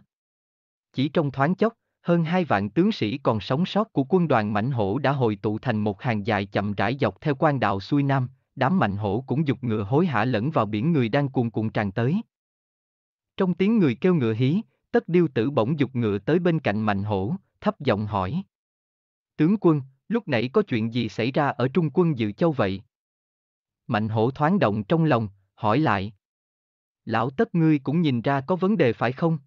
Chỉ trong thoáng chốc, hơn hai vạn tướng sĩ còn sống sót của quân đoàn Mạnh Hổ đã hội tụ thành một hàng dài chậm rãi dọc theo quan đạo xuôi nam, đám Mạnh Hổ cũng dục ngựa hối hả lẫn vào biển người đang cuồn cuộn tràn tới. Trong tiếng người kêu ngựa hí, tất điêu tử bỗng dục ngựa tới bên cạnh Mạnh Hổ, thấp giọng hỏi. Tướng quân, lúc nãy có chuyện gì xảy ra ở trung quân dự châu vậy? Mạnh Hổ thoáng động trong lòng, hỏi lại. Lão tất ngươi cũng nhìn ra có vấn đề phải không?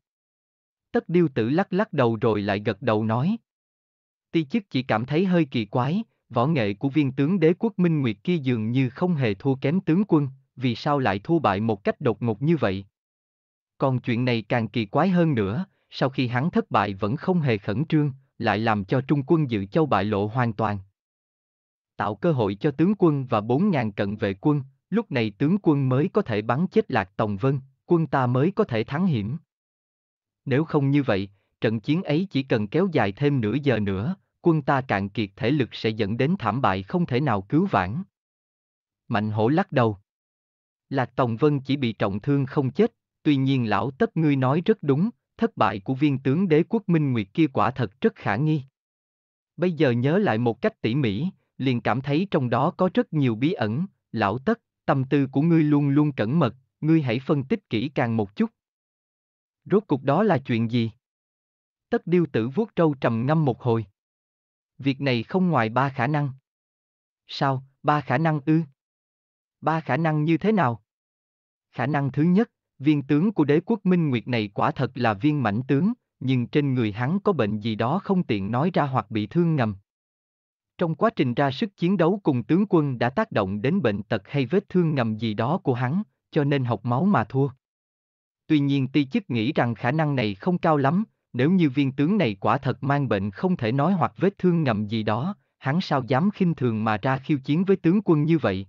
Tất điêu tử lắc lắc đầu rồi lại gật đầu nói. Ti chức chỉ cảm thấy hơi kỳ quái, võ nghệ của viên tướng đế quốc Minh Nguyệt kia dường như không hề thua kém tướng quân, vì sao lại thua bại một cách đột ngột như vậy? Còn chuyện này càng kỳ quái hơn nữa, sau khi hắn thất bại vẫn không hề khẩn trương, lại làm cho trung quân dự châu bại lộ hoàn toàn. Tạo cơ hội cho tướng quân và 4.000 cận vệ quân, lúc này tướng quân mới có thể bắn chết lạc Tòng Vân, quân ta mới có thể thắng hiểm nếu không như vậy, trận chiến ấy chỉ cần kéo dài thêm nửa giờ nữa, quân ta cạn kiệt thể lực sẽ dẫn đến thảm bại không thể nào cứu vãn. Mạnh hổ lắc đầu. Lạc Tòng Vân chỉ bị trọng thương không chết, tuy nhiên lão tất ngươi nói rất đúng, thất bại của viên tướng đế quốc Minh Nguyệt kia quả thật rất khả nghi. Bây giờ nhớ lại một cách tỉ mỉ, liền cảm thấy trong đó có rất nhiều bí ẩn, lão tất, tâm tư của ngươi luôn luôn cẩn mật, ngươi hãy phân tích kỹ càng một chút, Rốt cuộc đó là chuyện gì? Tất điêu tử vuốt trâu trầm ngâm một hồi. Việc này không ngoài ba khả năng. Sao, ba khả năng ư? Ba khả năng như thế nào? Khả năng thứ nhất, viên tướng của đế quốc Minh Nguyệt này quả thật là viên mãnh tướng, nhưng trên người hắn có bệnh gì đó không tiện nói ra hoặc bị thương ngầm. Trong quá trình ra sức chiến đấu cùng tướng quân đã tác động đến bệnh tật hay vết thương ngầm gì đó của hắn, cho nên học máu mà thua. Tuy nhiên ti chức nghĩ rằng khả năng này không cao lắm, nếu như viên tướng này quả thật mang bệnh không thể nói hoặc vết thương ngầm gì đó, hắn sao dám khinh thường mà ra khiêu chiến với tướng quân như vậy?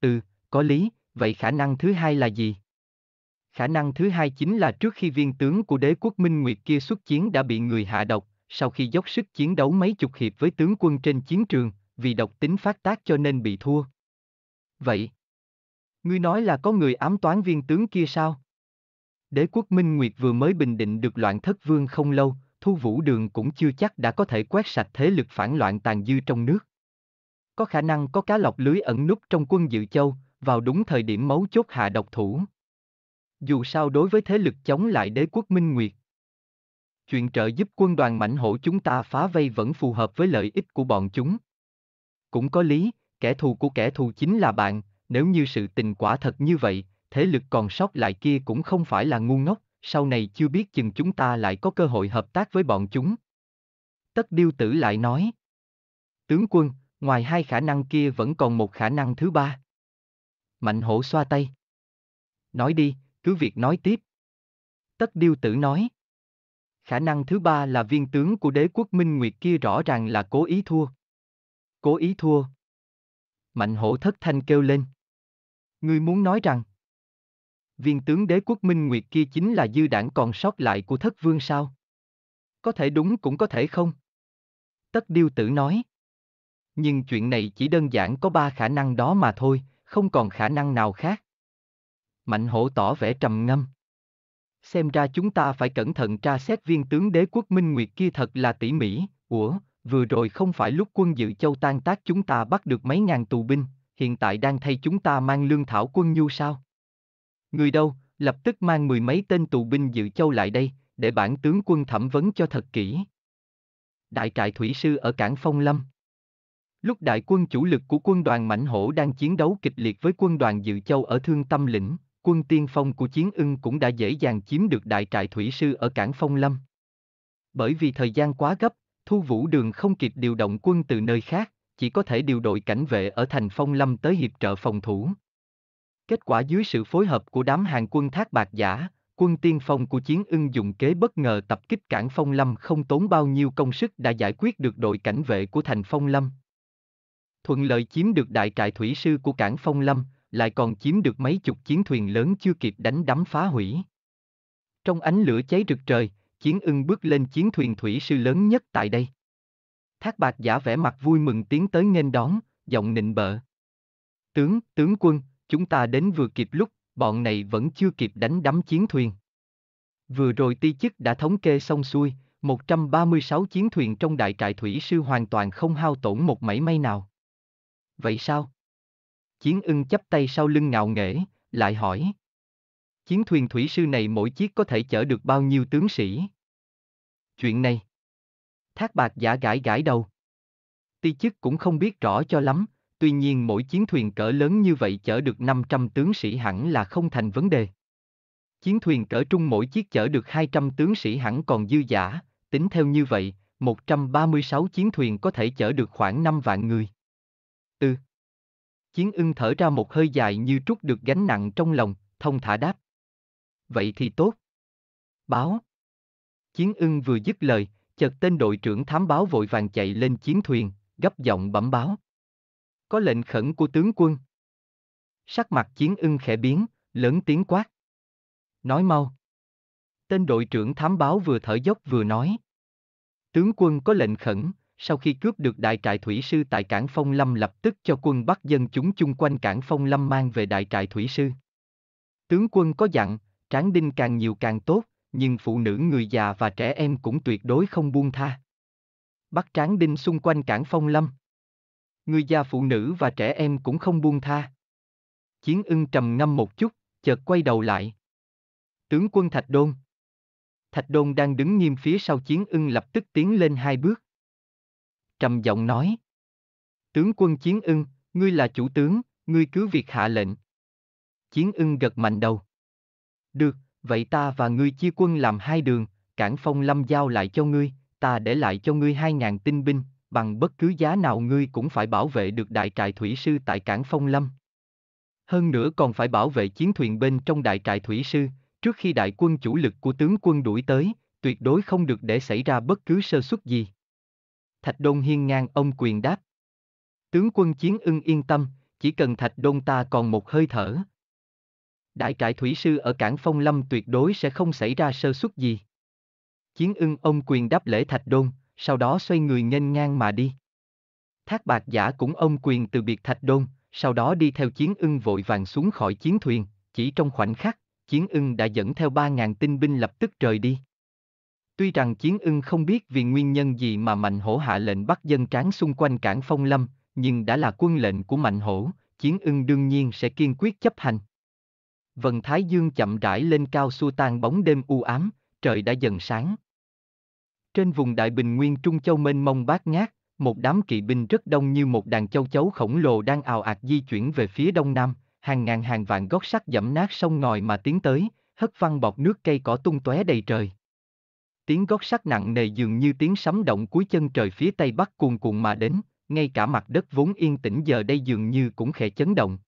Ừ, có lý, vậy khả năng thứ hai là gì? Khả năng thứ hai chính là trước khi viên tướng của đế quốc Minh Nguyệt kia xuất chiến đã bị người hạ độc, sau khi dốc sức chiến đấu mấy chục hiệp với tướng quân trên chiến trường, vì độc tính phát tác cho nên bị thua. Vậy, ngươi nói là có người ám toán viên tướng kia sao? Đế quốc Minh Nguyệt vừa mới bình định được loạn thất vương không lâu, thu vũ đường cũng chưa chắc đã có thể quét sạch thế lực phản loạn tàn dư trong nước. Có khả năng có cá lọc lưới ẩn núp trong quân dự châu, vào đúng thời điểm mấu chốt hạ độc thủ. Dù sao đối với thế lực chống lại đế quốc Minh Nguyệt, chuyện trợ giúp quân đoàn mạnh hổ chúng ta phá vây vẫn phù hợp với lợi ích của bọn chúng. Cũng có lý, kẻ thù của kẻ thù chính là bạn, nếu như sự tình quả thật như vậy, thế lực còn sót lại kia cũng không phải là ngu ngốc, sau này chưa biết chừng chúng ta lại có cơ hội hợp tác với bọn chúng. Tất điêu tử lại nói. Tướng quân, ngoài hai khả năng kia vẫn còn một khả năng thứ ba. Mạnh hổ xoa tay. Nói đi, cứ việc nói tiếp. Tất điêu tử nói. Khả năng thứ ba là viên tướng của đế quốc Minh Nguyệt kia rõ ràng là cố ý thua. Cố ý thua. Mạnh hổ thất thanh kêu lên. Ngươi muốn nói rằng, viên tướng đế quốc Minh Nguyệt kia chính là dư đảng còn sót lại của thất vương sao? Có thể đúng cũng có thể không? Tất điêu tử nói. Nhưng chuyện này chỉ đơn giản có ba khả năng đó mà thôi, không còn khả năng nào khác. Mạnh hổ tỏ vẻ trầm ngâm. Xem ra chúng ta phải cẩn thận tra xét viên tướng đế quốc Minh Nguyệt kia thật là tỉ mỉ, ủa, vừa rồi không phải lúc quân dự châu tan tác chúng ta bắt được mấy ngàn tù binh, hiện tại đang thay chúng ta mang lương thảo quân nhu sao? Người đâu, lập tức mang mười mấy tên tù binh dự châu lại đây, để bản tướng quân thẩm vấn cho thật kỹ. Đại trại thủy sư ở cảng Phong Lâm Lúc đại quân chủ lực của quân đoàn Mảnh Hổ đang chiến đấu kịch liệt với quân đoàn Dự Châu ở Thương Tâm Lĩnh, quân tiên phong của Chiến ưng cũng đã dễ dàng chiếm được đại trại thủy sư ở cảng Phong Lâm. Bởi vì thời gian quá gấp, Thu Vũ Đường không kịp điều động quân từ nơi khác, chỉ có thể điều đội cảnh vệ ở thành Phong Lâm tới hiệp trợ phòng thủ. Kết quả dưới sự phối hợp của đám hàng quân thác bạc giả, quân tiên phong của chiến ưng dùng kế bất ngờ tập kích cảng Phong Lâm không tốn bao nhiêu công sức đã giải quyết được đội cảnh vệ của thành Phong Lâm. Thuận lợi chiếm được đại trại thủy sư của cảng Phong Lâm, lại còn chiếm được mấy chục chiến thuyền lớn chưa kịp đánh đắm phá hủy. Trong ánh lửa cháy rực trời, chiến ưng bước lên chiến thuyền thủy sư lớn nhất tại đây. Thác bạc giả vẻ mặt vui mừng tiến tới nghênh đón, giọng nịnh bợ. Tướng, tướng quân, chúng ta đến vừa kịp lúc, bọn này vẫn chưa kịp đánh đắm chiến thuyền. Vừa rồi ti chức đã thống kê xong xuôi, 136 chiến thuyền trong đại trại thủy sư hoàn toàn không hao tổn một mảy may nào. Vậy sao? Chiến ưng chắp tay sau lưng ngạo nghễ, lại hỏi. Chiến thuyền thủy sư này mỗi chiếc có thể chở được bao nhiêu tướng sĩ? Chuyện này. Thác bạc giả gãi gãi đầu. Ti chức cũng không biết rõ cho lắm, Tuy nhiên mỗi chiến thuyền cỡ lớn như vậy chở được 500 tướng sĩ hẳn là không thành vấn đề. Chiến thuyền cỡ trung mỗi chiếc chở được 200 tướng sĩ hẳn còn dư giả, tính theo như vậy, 136 chiến thuyền có thể chở được khoảng 5 vạn người. Ừ. Chiến ưng thở ra một hơi dài như trút được gánh nặng trong lòng, thông thả đáp. Vậy thì tốt. Báo. Chiến ưng vừa dứt lời, chợt tên đội trưởng thám báo vội vàng chạy lên chiến thuyền, gấp giọng bẩm báo có lệnh khẩn của tướng quân. Sắc mặt chiến ưng khẽ biến, lớn tiếng quát. Nói mau. Tên đội trưởng thám báo vừa thở dốc vừa nói. Tướng quân có lệnh khẩn, sau khi cướp được đại trại thủy sư tại cảng Phong Lâm lập tức cho quân bắt dân chúng chung quanh cảng Phong Lâm mang về đại trại thủy sư. Tướng quân có dặn, tráng đinh càng nhiều càng tốt, nhưng phụ nữ người già và trẻ em cũng tuyệt đối không buông tha. Bắt tráng đinh xung quanh cảng Phong Lâm người già phụ nữ và trẻ em cũng không buông tha. Chiến ưng trầm ngâm một chút, chợt quay đầu lại. Tướng quân Thạch Đôn. Thạch Đôn đang đứng nghiêm phía sau chiến ưng lập tức tiến lên hai bước. Trầm giọng nói. Tướng quân chiến ưng, ngươi là chủ tướng, ngươi cứ việc hạ lệnh. Chiến ưng gật mạnh đầu. Được, vậy ta và ngươi chia quân làm hai đường, cản phong lâm giao lại cho ngươi, ta để lại cho ngươi hai ngàn tinh binh, bằng bất cứ giá nào ngươi cũng phải bảo vệ được đại trại thủy sư tại cảng Phong Lâm. Hơn nữa còn phải bảo vệ chiến thuyền bên trong đại trại thủy sư, trước khi đại quân chủ lực của tướng quân đuổi tới, tuyệt đối không được để xảy ra bất cứ sơ suất gì. Thạch Đôn hiên ngang ông quyền đáp. Tướng quân chiến ưng yên tâm, chỉ cần Thạch Đôn ta còn một hơi thở. Đại trại thủy sư ở cảng Phong Lâm tuyệt đối sẽ không xảy ra sơ suất gì. Chiến ưng ông quyền đáp lễ Thạch Đôn, sau đó xoay người nghênh ngang mà đi. Thác bạc giả cũng ôm quyền từ biệt thạch đôn, sau đó đi theo chiến ưng vội vàng xuống khỏi chiến thuyền, chỉ trong khoảnh khắc, chiến ưng đã dẫn theo 3.000 tinh binh lập tức rời đi. Tuy rằng chiến ưng không biết vì nguyên nhân gì mà mạnh hổ hạ lệnh bắt dân tráng xung quanh cảng phong lâm, nhưng đã là quân lệnh của mạnh hổ, chiến ưng đương nhiên sẽ kiên quyết chấp hành. Vần Thái Dương chậm rãi lên cao xua tan bóng đêm u ám, trời đã dần sáng, trên vùng đại bình nguyên Trung Châu mênh mông bát ngát, một đám kỵ binh rất đông như một đàn châu chấu khổng lồ đang ào ạt di chuyển về phía đông nam, hàng ngàn hàng vạn gót sắt dẫm nát sông ngòi mà tiến tới, hất văng bọt nước cây cỏ tung tóe đầy trời. Tiếng gót sắt nặng nề dường như tiếng sấm động cuối chân trời phía tây bắc cuồn cuộn mà đến, ngay cả mặt đất vốn yên tĩnh giờ đây dường như cũng khẽ chấn động.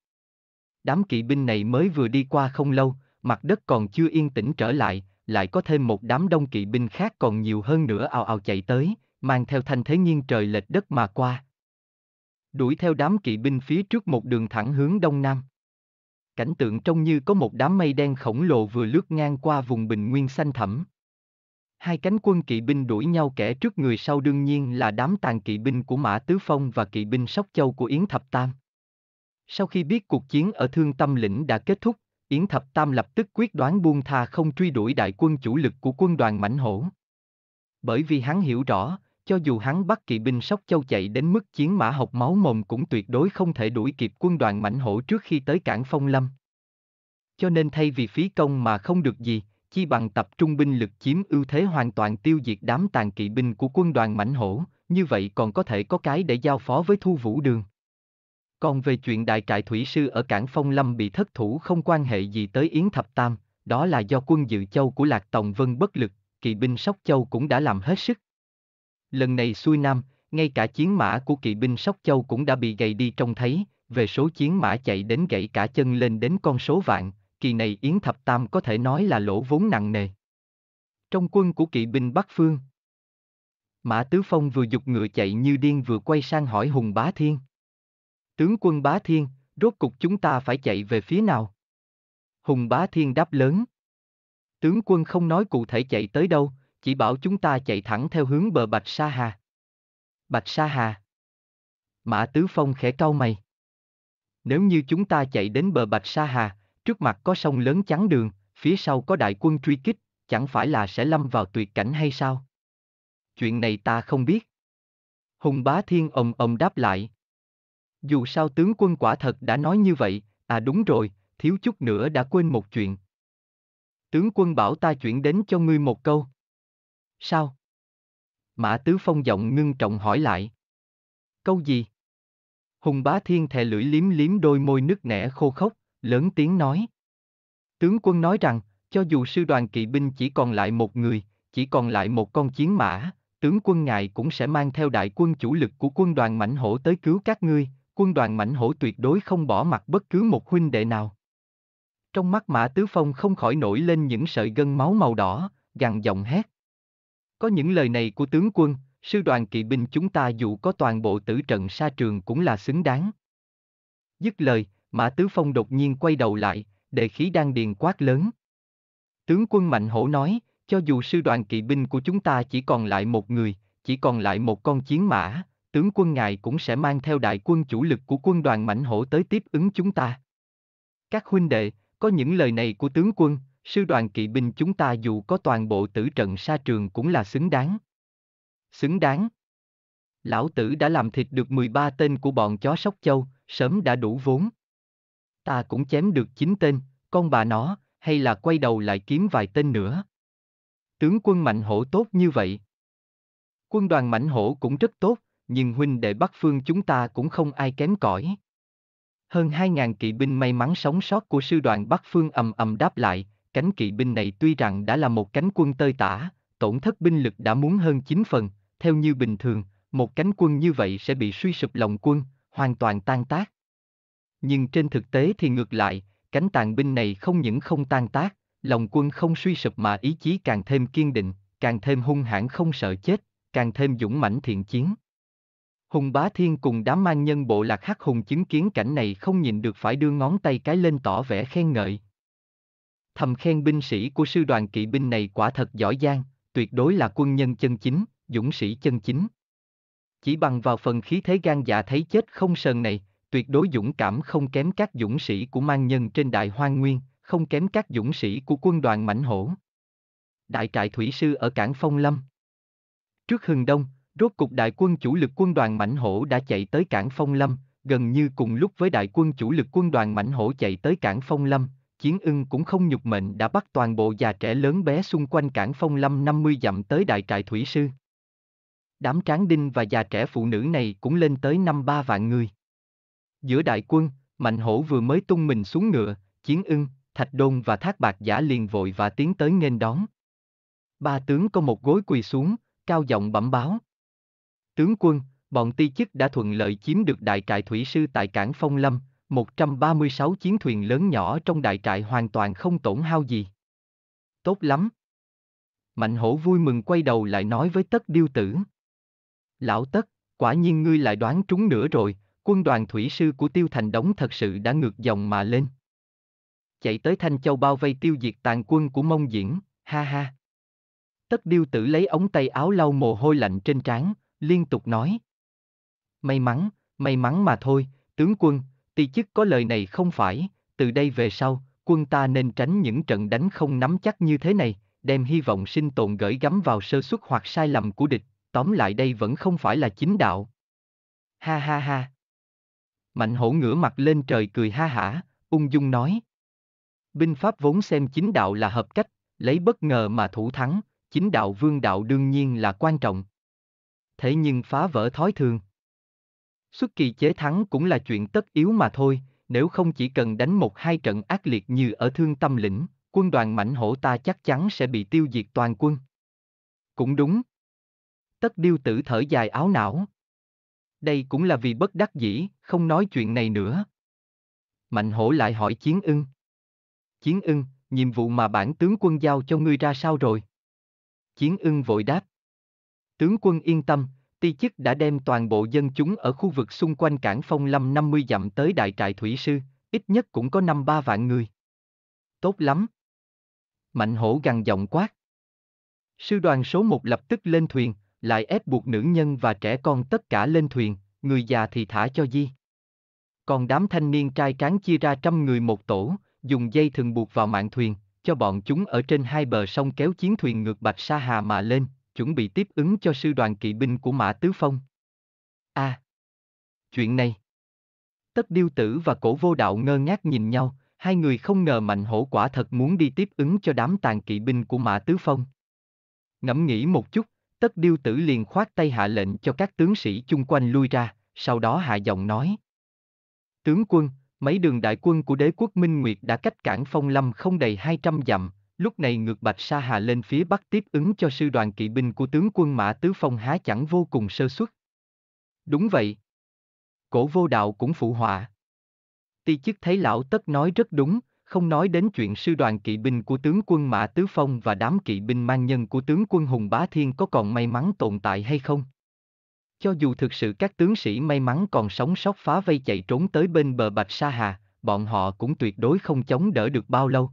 Đám kỵ binh này mới vừa đi qua không lâu, mặt đất còn chưa yên tĩnh trở lại, lại có thêm một đám đông kỵ binh khác còn nhiều hơn nữa ào ào chạy tới, mang theo thanh thế nghiêng trời lệch đất mà qua. Đuổi theo đám kỵ binh phía trước một đường thẳng hướng đông nam. Cảnh tượng trông như có một đám mây đen khổng lồ vừa lướt ngang qua vùng bình nguyên xanh thẳm. Hai cánh quân kỵ binh đuổi nhau kẻ trước người sau đương nhiên là đám tàn kỵ binh của Mã Tứ Phong và kỵ binh Sóc Châu của Yến Thập Tam. Sau khi biết cuộc chiến ở Thương Tâm Lĩnh đã kết thúc, Yến Thập Tam lập tức quyết đoán buông tha không truy đuổi đại quân chủ lực của quân đoàn mãnh hổ. Bởi vì hắn hiểu rõ, cho dù hắn bắt kỵ binh sóc châu chạy đến mức chiến mã học máu mồm cũng tuyệt đối không thể đuổi kịp quân đoàn mãnh hổ trước khi tới cảng phong lâm. Cho nên thay vì phí công mà không được gì, chi bằng tập trung binh lực chiếm ưu thế hoàn toàn tiêu diệt đám tàn kỵ binh của quân đoàn mãnh hổ, như vậy còn có thể có cái để giao phó với thu vũ đường. Còn về chuyện đại trại thủy sư ở cảng Phong Lâm bị thất thủ không quan hệ gì tới Yến Thập Tam, đó là do quân dự châu của Lạc Tòng Vân bất lực, kỵ binh Sóc Châu cũng đã làm hết sức. Lần này xuôi Nam, ngay cả chiến mã của kỵ binh Sóc Châu cũng đã bị gầy đi trông thấy, về số chiến mã chạy đến gãy cả chân lên đến con số vạn, kỳ này Yến Thập Tam có thể nói là lỗ vốn nặng nề. Trong quân của kỵ binh Bắc Phương, Mã Tứ Phong vừa dục ngựa chạy như điên vừa quay sang hỏi Hùng Bá Thiên. Tướng quân bá thiên, rốt cục chúng ta phải chạy về phía nào? Hùng bá thiên đáp lớn. Tướng quân không nói cụ thể chạy tới đâu, chỉ bảo chúng ta chạy thẳng theo hướng bờ Bạch Sa Hà. Bạch Sa Hà. Mã Tứ Phong khẽ cau mày. Nếu như chúng ta chạy đến bờ Bạch Sa Hà, trước mặt có sông lớn chắn đường, phía sau có đại quân truy kích, chẳng phải là sẽ lâm vào tuyệt cảnh hay sao? Chuyện này ta không biết. Hùng Bá Thiên ầm ầm đáp lại, dù sao tướng quân quả thật đã nói như vậy, à đúng rồi, thiếu chút nữa đã quên một chuyện. Tướng quân bảo ta chuyển đến cho ngươi một câu. Sao? Mã Tứ Phong giọng ngưng trọng hỏi lại. Câu gì? Hùng bá thiên thè lưỡi liếm liếm đôi môi nước nẻ khô khốc, lớn tiếng nói. Tướng quân nói rằng, cho dù sư đoàn kỵ binh chỉ còn lại một người, chỉ còn lại một con chiến mã, tướng quân ngài cũng sẽ mang theo đại quân chủ lực của quân đoàn mảnh hổ tới cứu các ngươi, quân đoàn mảnh hổ tuyệt đối không bỏ mặt bất cứ một huynh đệ nào. Trong mắt Mã Tứ Phong không khỏi nổi lên những sợi gân máu màu đỏ, gằn giọng hét. Có những lời này của tướng quân, sư đoàn kỵ binh chúng ta dù có toàn bộ tử trận sa trường cũng là xứng đáng. Dứt lời, Mã Tứ Phong đột nhiên quay đầu lại, đệ khí đang điền quát lớn. Tướng quân Mạnh Hổ nói, cho dù sư đoàn kỵ binh của chúng ta chỉ còn lại một người, chỉ còn lại một con chiến mã, tướng quân ngài cũng sẽ mang theo đại quân chủ lực của quân đoàn mãnh hổ tới tiếp ứng chúng ta. Các huynh đệ, có những lời này của tướng quân, sư đoàn kỵ binh chúng ta dù có toàn bộ tử trận sa trường cũng là xứng đáng. Xứng đáng. Lão tử đã làm thịt được 13 tên của bọn chó sóc châu, sớm đã đủ vốn. Ta cũng chém được 9 tên, con bà nó, hay là quay đầu lại kiếm vài tên nữa. Tướng quân mạnh hổ tốt như vậy. Quân đoàn mạnh hổ cũng rất tốt, nhưng huynh đệ Bắc Phương chúng ta cũng không ai kém cỏi. Hơn 2.000 kỵ binh may mắn sống sót của sư đoàn Bắc Phương ầm ầm đáp lại, cánh kỵ binh này tuy rằng đã là một cánh quân tơi tả, tổn thất binh lực đã muốn hơn 9 phần, theo như bình thường, một cánh quân như vậy sẽ bị suy sụp lòng quân, hoàn toàn tan tác. Nhưng trên thực tế thì ngược lại, cánh tàn binh này không những không tan tác, lòng quân không suy sụp mà ý chí càng thêm kiên định, càng thêm hung hãn không sợ chết, càng thêm dũng mãnh thiện chiến. Hùng Bá Thiên cùng đám mang nhân bộ lạc Hắc Hùng chứng kiến cảnh này không nhìn được phải đưa ngón tay cái lên tỏ vẻ khen ngợi. Thầm khen binh sĩ của sư đoàn kỵ binh này quả thật giỏi giang, tuyệt đối là quân nhân chân chính, dũng sĩ chân chính. Chỉ bằng vào phần khí thế gan dạ thấy chết không sờn này, tuyệt đối dũng cảm không kém các dũng sĩ của mang nhân trên đại hoang nguyên, không kém các dũng sĩ của quân đoàn mảnh hổ. Đại trại thủy sư ở cảng Phong Lâm Trước hừng đông, Rốt cục đại quân chủ lực quân đoàn Mãnh Hổ đã chạy tới cảng Phong Lâm, gần như cùng lúc với đại quân chủ lực quân đoàn Mãnh Hổ chạy tới cảng Phong Lâm, Chiến ưng cũng không nhục mệnh đã bắt toàn bộ già trẻ lớn bé xung quanh cảng Phong Lâm 50 dặm tới đại trại thủy sư. Đám tráng đinh và già trẻ phụ nữ này cũng lên tới năm ba vạn người. Giữa đại quân, Mạnh Hổ vừa mới tung mình xuống ngựa, Chiến ưng, Thạch Đôn và Thác Bạc Giả liền vội và tiến tới nghênh đón. Ba tướng có một gối quỳ xuống, cao giọng bẩm báo, Tướng quân, bọn ti chức đã thuận lợi chiếm được đại trại thủy sư tại cảng Phong Lâm, 136 chiến thuyền lớn nhỏ trong đại trại hoàn toàn không tổn hao gì. Tốt lắm. Mạnh hổ vui mừng quay đầu lại nói với tất điêu tử. Lão tất, quả nhiên ngươi lại đoán trúng nữa rồi, quân đoàn thủy sư của tiêu thành đống thật sự đã ngược dòng mà lên. Chạy tới Thanh Châu bao vây tiêu diệt tàn quân của mông diễn, ha ha. Tất điêu tử lấy ống tay áo lau mồ hôi lạnh trên trán, liên tục nói. May mắn, may mắn mà thôi, tướng quân, ti chức có lời này không phải, từ đây về sau, quân ta nên tránh những trận đánh không nắm chắc như thế này, đem hy vọng sinh tồn gửi gắm vào sơ suất hoặc sai lầm của địch, tóm lại đây vẫn không phải là chính đạo. Ha ha ha. Mạnh hổ ngửa mặt lên trời cười ha hả, ung dung nói. Binh pháp vốn xem chính đạo là hợp cách, lấy bất ngờ mà thủ thắng, chính đạo vương đạo đương nhiên là quan trọng thế nhưng phá vỡ thói thường. Xuất kỳ chế thắng cũng là chuyện tất yếu mà thôi, nếu không chỉ cần đánh một hai trận ác liệt như ở Thương Tâm Lĩnh, quân đoàn mảnh hổ ta chắc chắn sẽ bị tiêu diệt toàn quân. Cũng đúng. Tất điêu tử thở dài áo não. Đây cũng là vì bất đắc dĩ, không nói chuyện này nữa. Mạnh hổ lại hỏi Chiến ưng. Chiến ưng, nhiệm vụ mà bản tướng quân giao cho ngươi ra sao rồi? Chiến ưng vội đáp. Tướng quân yên tâm, ti chức đã đem toàn bộ dân chúng ở khu vực xung quanh cảng Phong Lâm 50 dặm tới đại trại thủy sư, ít nhất cũng có 5-3 vạn người. Tốt lắm. Mạnh hổ gằn giọng quát. Sư đoàn số 1 lập tức lên thuyền, lại ép buộc nữ nhân và trẻ con tất cả lên thuyền, người già thì thả cho di. Còn đám thanh niên trai tráng chia ra trăm người một tổ, dùng dây thừng buộc vào mạng thuyền, cho bọn chúng ở trên hai bờ sông kéo chiến thuyền ngược bạch sa hà mà lên, chuẩn bị tiếp ứng cho sư đoàn kỵ binh của Mã Tứ Phong. A. À, chuyện này. Tất Điêu Tử và Cổ Vô Đạo ngơ ngác nhìn nhau, hai người không ngờ Mạnh Hổ quả thật muốn đi tiếp ứng cho đám tàn kỵ binh của Mã Tứ Phong. Ngẫm nghĩ một chút, Tất Điêu Tử liền khoát tay hạ lệnh cho các tướng sĩ chung quanh lui ra, sau đó hạ giọng nói. Tướng quân, mấy đường đại quân của đế quốc Minh Nguyệt đã cách cảng Phong Lâm không đầy 200 dặm, Lúc này ngược Bạch Sa Hà lên phía bắc tiếp ứng cho sư đoàn kỵ binh của tướng quân Mã Tứ Phong há chẳng vô cùng sơ suất. Đúng vậy. Cổ vô đạo cũng phụ họa. Ti chức thấy lão tất nói rất đúng, không nói đến chuyện sư đoàn kỵ binh của tướng quân Mã Tứ Phong và đám kỵ binh mang nhân của tướng quân Hùng Bá Thiên có còn may mắn tồn tại hay không. Cho dù thực sự các tướng sĩ may mắn còn sống sót phá vây chạy trốn tới bên bờ Bạch Sa Hà, bọn họ cũng tuyệt đối không chống đỡ được bao lâu,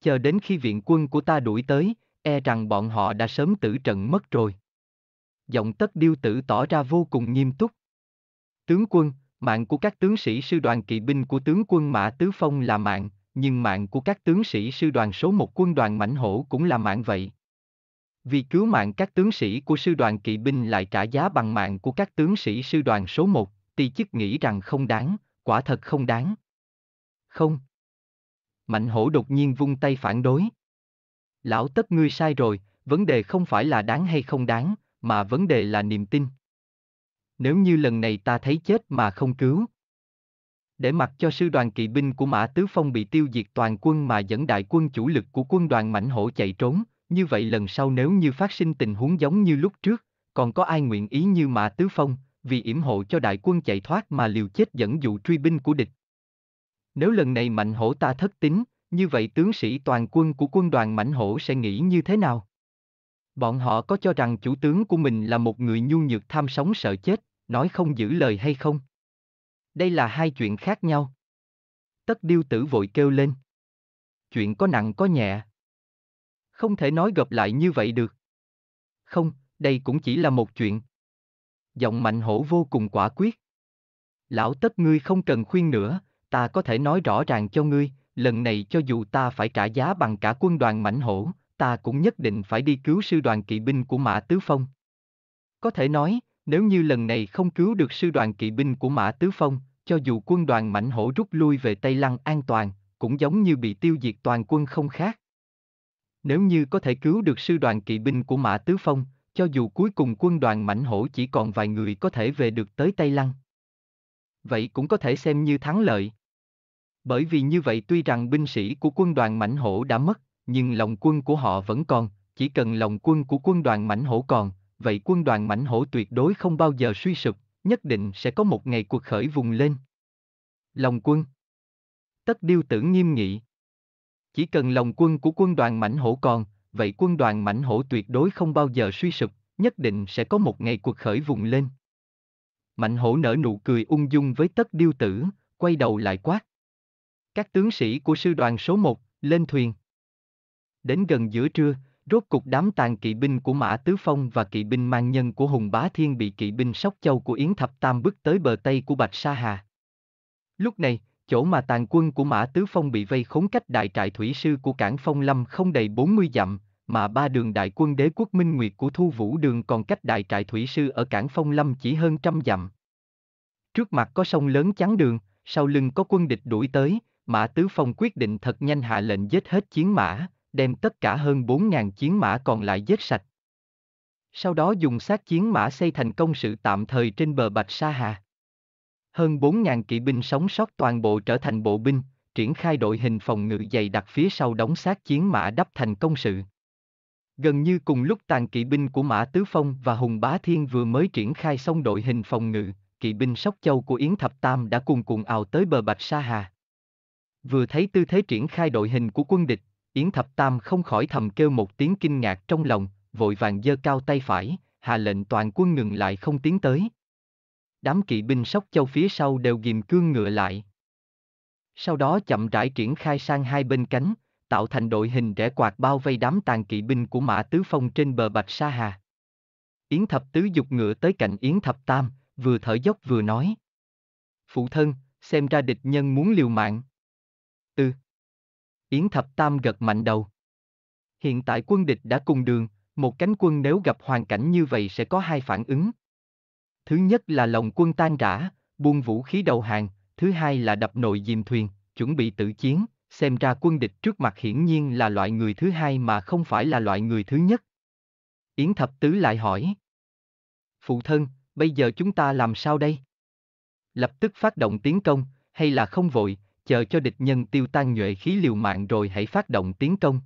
chờ đến khi viện quân của ta đuổi tới, e rằng bọn họ đã sớm tử trận mất rồi. Giọng tất điêu tử tỏ ra vô cùng nghiêm túc. Tướng quân, mạng của các tướng sĩ sư đoàn kỵ binh của tướng quân Mã Tứ Phong là mạng, nhưng mạng của các tướng sĩ sư đoàn số một quân đoàn mảnh hổ cũng là mạng vậy. Vì cứu mạng các tướng sĩ của sư đoàn kỵ binh lại trả giá bằng mạng của các tướng sĩ sư đoàn số một, thì chức nghĩ rằng không đáng, quả thật không đáng. Không, Mạnh hổ đột nhiên vung tay phản đối. Lão tất ngươi sai rồi, vấn đề không phải là đáng hay không đáng, mà vấn đề là niềm tin. Nếu như lần này ta thấy chết mà không cứu. Để mặc cho sư đoàn kỵ binh của Mã Tứ Phong bị tiêu diệt toàn quân mà dẫn đại quân chủ lực của quân đoàn Mạnh Hổ chạy trốn, như vậy lần sau nếu như phát sinh tình huống giống như lúc trước, còn có ai nguyện ý như Mã Tứ Phong, vì yểm hộ cho đại quân chạy thoát mà liều chết dẫn dụ truy binh của địch, nếu lần này mạnh hổ ta thất tín, như vậy tướng sĩ toàn quân của quân đoàn mạnh hổ sẽ nghĩ như thế nào? Bọn họ có cho rằng chủ tướng của mình là một người nhu nhược tham sống sợ chết, nói không giữ lời hay không? Đây là hai chuyện khác nhau. Tất điêu tử vội kêu lên. Chuyện có nặng có nhẹ. Không thể nói gặp lại như vậy được. Không, đây cũng chỉ là một chuyện. Giọng mạnh hổ vô cùng quả quyết. Lão tất ngươi không cần khuyên nữa, ta có thể nói rõ ràng cho ngươi, lần này cho dù ta phải trả giá bằng cả quân đoàn mãnh hổ, ta cũng nhất định phải đi cứu sư đoàn kỵ binh của Mã Tứ Phong. Có thể nói, nếu như lần này không cứu được sư đoàn kỵ binh của Mã Tứ Phong, cho dù quân đoàn mãnh hổ rút lui về Tây Lăng an toàn, cũng giống như bị tiêu diệt toàn quân không khác. Nếu như có thể cứu được sư đoàn kỵ binh của Mã Tứ Phong, cho dù cuối cùng quân đoàn mãnh hổ chỉ còn vài người có thể về được tới Tây Lăng. Vậy cũng có thể xem như thắng lợi. Bởi vì như vậy tuy rằng binh sĩ của quân đoàn mảnh hổ đã mất, nhưng lòng quân của họ vẫn còn, chỉ cần lòng quân của quân đoàn mảnh hổ còn, vậy quân đoàn mảnh hổ tuyệt đối không bao giờ suy sụp, nhất định sẽ có một ngày cuộc khởi vùng lên. Lòng quân Tất điêu tử nghiêm nghị Chỉ cần lòng quân của quân đoàn mảnh hổ còn, vậy quân đoàn mảnh hổ tuyệt đối không bao giờ suy sụp, nhất định sẽ có một ngày cuộc khởi vùng lên. Mạnh hổ nở nụ cười ung dung với tất điêu tử, quay đầu lại quát, các tướng sĩ của sư đoàn số 1 lên thuyền. Đến gần giữa trưa, rốt cục đám tàn kỵ binh của Mã Tứ Phong và kỵ binh mang nhân của Hùng Bá Thiên bị kỵ binh Sóc Châu của Yến Thập Tam bước tới bờ Tây của Bạch Sa Hà. Lúc này, chỗ mà tàn quân của Mã Tứ Phong bị vây khốn cách đại trại thủy sư của cảng Phong Lâm không đầy 40 dặm, mà ba đường đại quân đế quốc Minh Nguyệt của Thu Vũ Đường còn cách đại trại thủy sư ở cảng Phong Lâm chỉ hơn trăm dặm. Trước mặt có sông lớn chắn đường, sau lưng có quân địch đuổi tới, Mã Tứ Phong quyết định thật nhanh hạ lệnh giết hết chiến mã, đem tất cả hơn 4.000 chiến mã còn lại giết sạch. Sau đó dùng xác chiến mã xây thành công sự tạm thời trên bờ Bạch Sa Hà. Hơn 4.000 kỵ binh sống sót toàn bộ trở thành bộ binh, triển khai đội hình phòng ngự dày đặc phía sau đóng xác chiến mã đắp thành công sự. Gần như cùng lúc tàn kỵ binh của Mã Tứ Phong và Hùng Bá Thiên vừa mới triển khai xong đội hình phòng ngự, kỵ binh Sóc Châu của Yến Thập Tam đã cùng cùng ào tới bờ Bạch Sa Hà. Vừa thấy tư thế triển khai đội hình của quân địch, Yến Thập Tam không khỏi thầm kêu một tiếng kinh ngạc trong lòng, vội vàng giơ cao tay phải, hạ lệnh toàn quân ngừng lại không tiến tới. Đám kỵ binh sóc châu phía sau đều ghim cương ngựa lại. Sau đó chậm rãi triển khai sang hai bên cánh, tạo thành đội hình rẽ quạt bao vây đám tàn kỵ binh của Mã Tứ Phong trên bờ Bạch Sa Hà. Yến Thập Tứ dục ngựa tới cạnh Yến Thập Tam, vừa thở dốc vừa nói. Phụ thân, xem ra địch nhân muốn liều mạng. Yến Thập Tam gật mạnh đầu. Hiện tại quân địch đã cùng đường, một cánh quân nếu gặp hoàn cảnh như vậy sẽ có hai phản ứng. Thứ nhất là lòng quân tan rã, buông vũ khí đầu hàng, thứ hai là đập nội dìm thuyền, chuẩn bị tự chiến, xem ra quân địch trước mặt hiển nhiên là loại người thứ hai mà không phải là loại người thứ nhất. Yến Thập Tứ lại hỏi. Phụ thân, bây giờ chúng ta làm sao đây? Lập tức phát động tiến công, hay là không vội, chờ cho địch nhân tiêu tan nhuệ khí liều mạng rồi hãy phát động tiến công.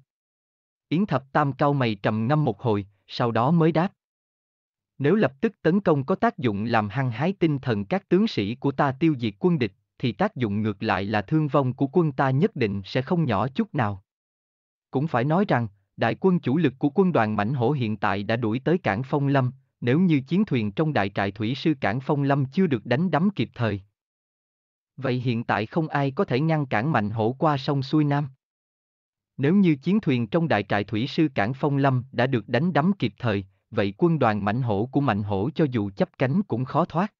Yến Thập Tam cao mày trầm ngâm một hồi, sau đó mới đáp. Nếu lập tức tấn công có tác dụng làm hăng hái tinh thần các tướng sĩ của ta tiêu diệt quân địch, thì tác dụng ngược lại là thương vong của quân ta nhất định sẽ không nhỏ chút nào. Cũng phải nói rằng, đại quân chủ lực của quân đoàn Mãnh Hổ hiện tại đã đuổi tới cảng Phong Lâm, nếu như chiến thuyền trong đại trại thủy sư cảng Phong Lâm chưa được đánh đắm kịp thời. Vậy hiện tại không ai có thể ngăn cản mạnh hổ qua sông xuôi nam. Nếu như chiến thuyền trong đại trại thủy sư cảng Phong Lâm đã được đánh đắm kịp thời, vậy quân đoàn mạnh hổ của mạnh hổ cho dù chấp cánh cũng khó thoát.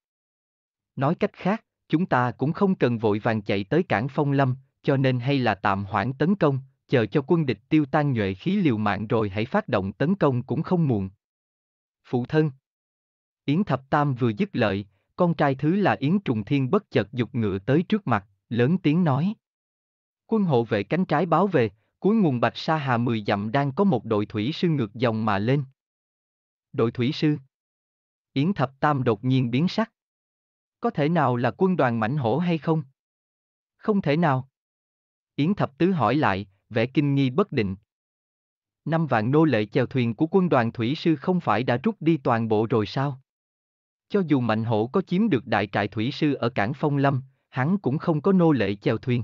Nói cách khác, chúng ta cũng không cần vội vàng chạy tới cảng Phong Lâm, cho nên hay là tạm hoãn tấn công, chờ cho quân địch tiêu tan nhuệ khí liều mạng rồi hãy phát động tấn công cũng không muộn. Phụ thân Yến Thập Tam vừa dứt lợi, con trai thứ là Yến Trùng Thiên bất chợt dục ngựa tới trước mặt, lớn tiếng nói. Quân hộ vệ cánh trái báo về, cuối nguồn Bạch Sa Hà 10 dặm đang có một đội thủy sư ngược dòng mà lên. Đội thủy sư Yến Thập Tam đột nhiên biến sắc. Có thể nào là quân đoàn mảnh hổ hay không? Không thể nào. Yến Thập Tứ hỏi lại, vẻ kinh nghi bất định. Năm vạn nô lệ chèo thuyền của quân đoàn thủy sư không phải đã rút đi toàn bộ rồi sao? Cho dù Mạnh Hổ có chiếm được đại trại thủy sư ở cảng Phong Lâm, hắn cũng không có nô lệ chèo thuyền.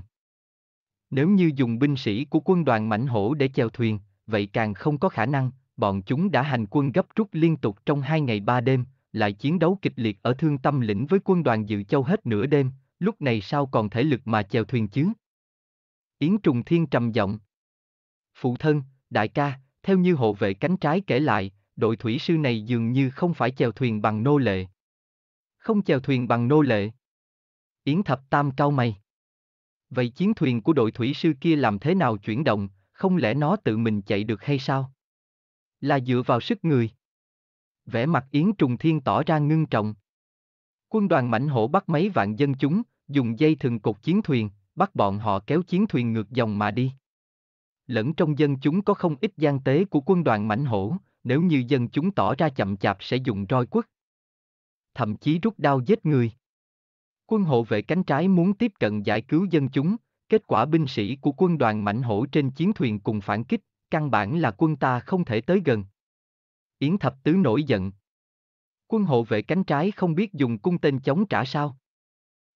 Nếu như dùng binh sĩ của quân đoàn Mạnh Hổ để chèo thuyền, vậy càng không có khả năng, bọn chúng đã hành quân gấp rút liên tục trong hai ngày ba đêm, lại chiến đấu kịch liệt ở thương tâm lĩnh với quân đoàn Dự Châu hết nửa đêm, lúc này sao còn thể lực mà chèo thuyền chứ? Yến Trùng Thiên trầm giọng. Phụ thân, đại ca, theo như hộ vệ cánh trái kể lại, đội thủy sư này dường như không phải chèo thuyền bằng nô lệ, không chèo thuyền bằng nô lệ. Yến Thập Tam cao mày. Vậy chiến thuyền của đội thủy sư kia làm thế nào chuyển động, không lẽ nó tự mình chạy được hay sao? Là dựa vào sức người. Vẻ mặt Yến Trùng Thiên tỏ ra ngưng trọng. Quân đoàn mảnh hổ bắt mấy vạn dân chúng, dùng dây thừng cột chiến thuyền, bắt bọn họ kéo chiến thuyền ngược dòng mà đi. Lẫn trong dân chúng có không ít gian tế của quân đoàn mảnh hổ, nếu như dân chúng tỏ ra chậm chạp sẽ dùng roi quất, thậm chí rút đao giết người. Quân hộ vệ cánh trái muốn tiếp cận giải cứu dân chúng, kết quả binh sĩ của quân đoàn mạnh hổ trên chiến thuyền cùng phản kích, căn bản là quân ta không thể tới gần. Yến Thập Tứ nổi giận. Quân hộ vệ cánh trái không biết dùng cung tên chống trả sao.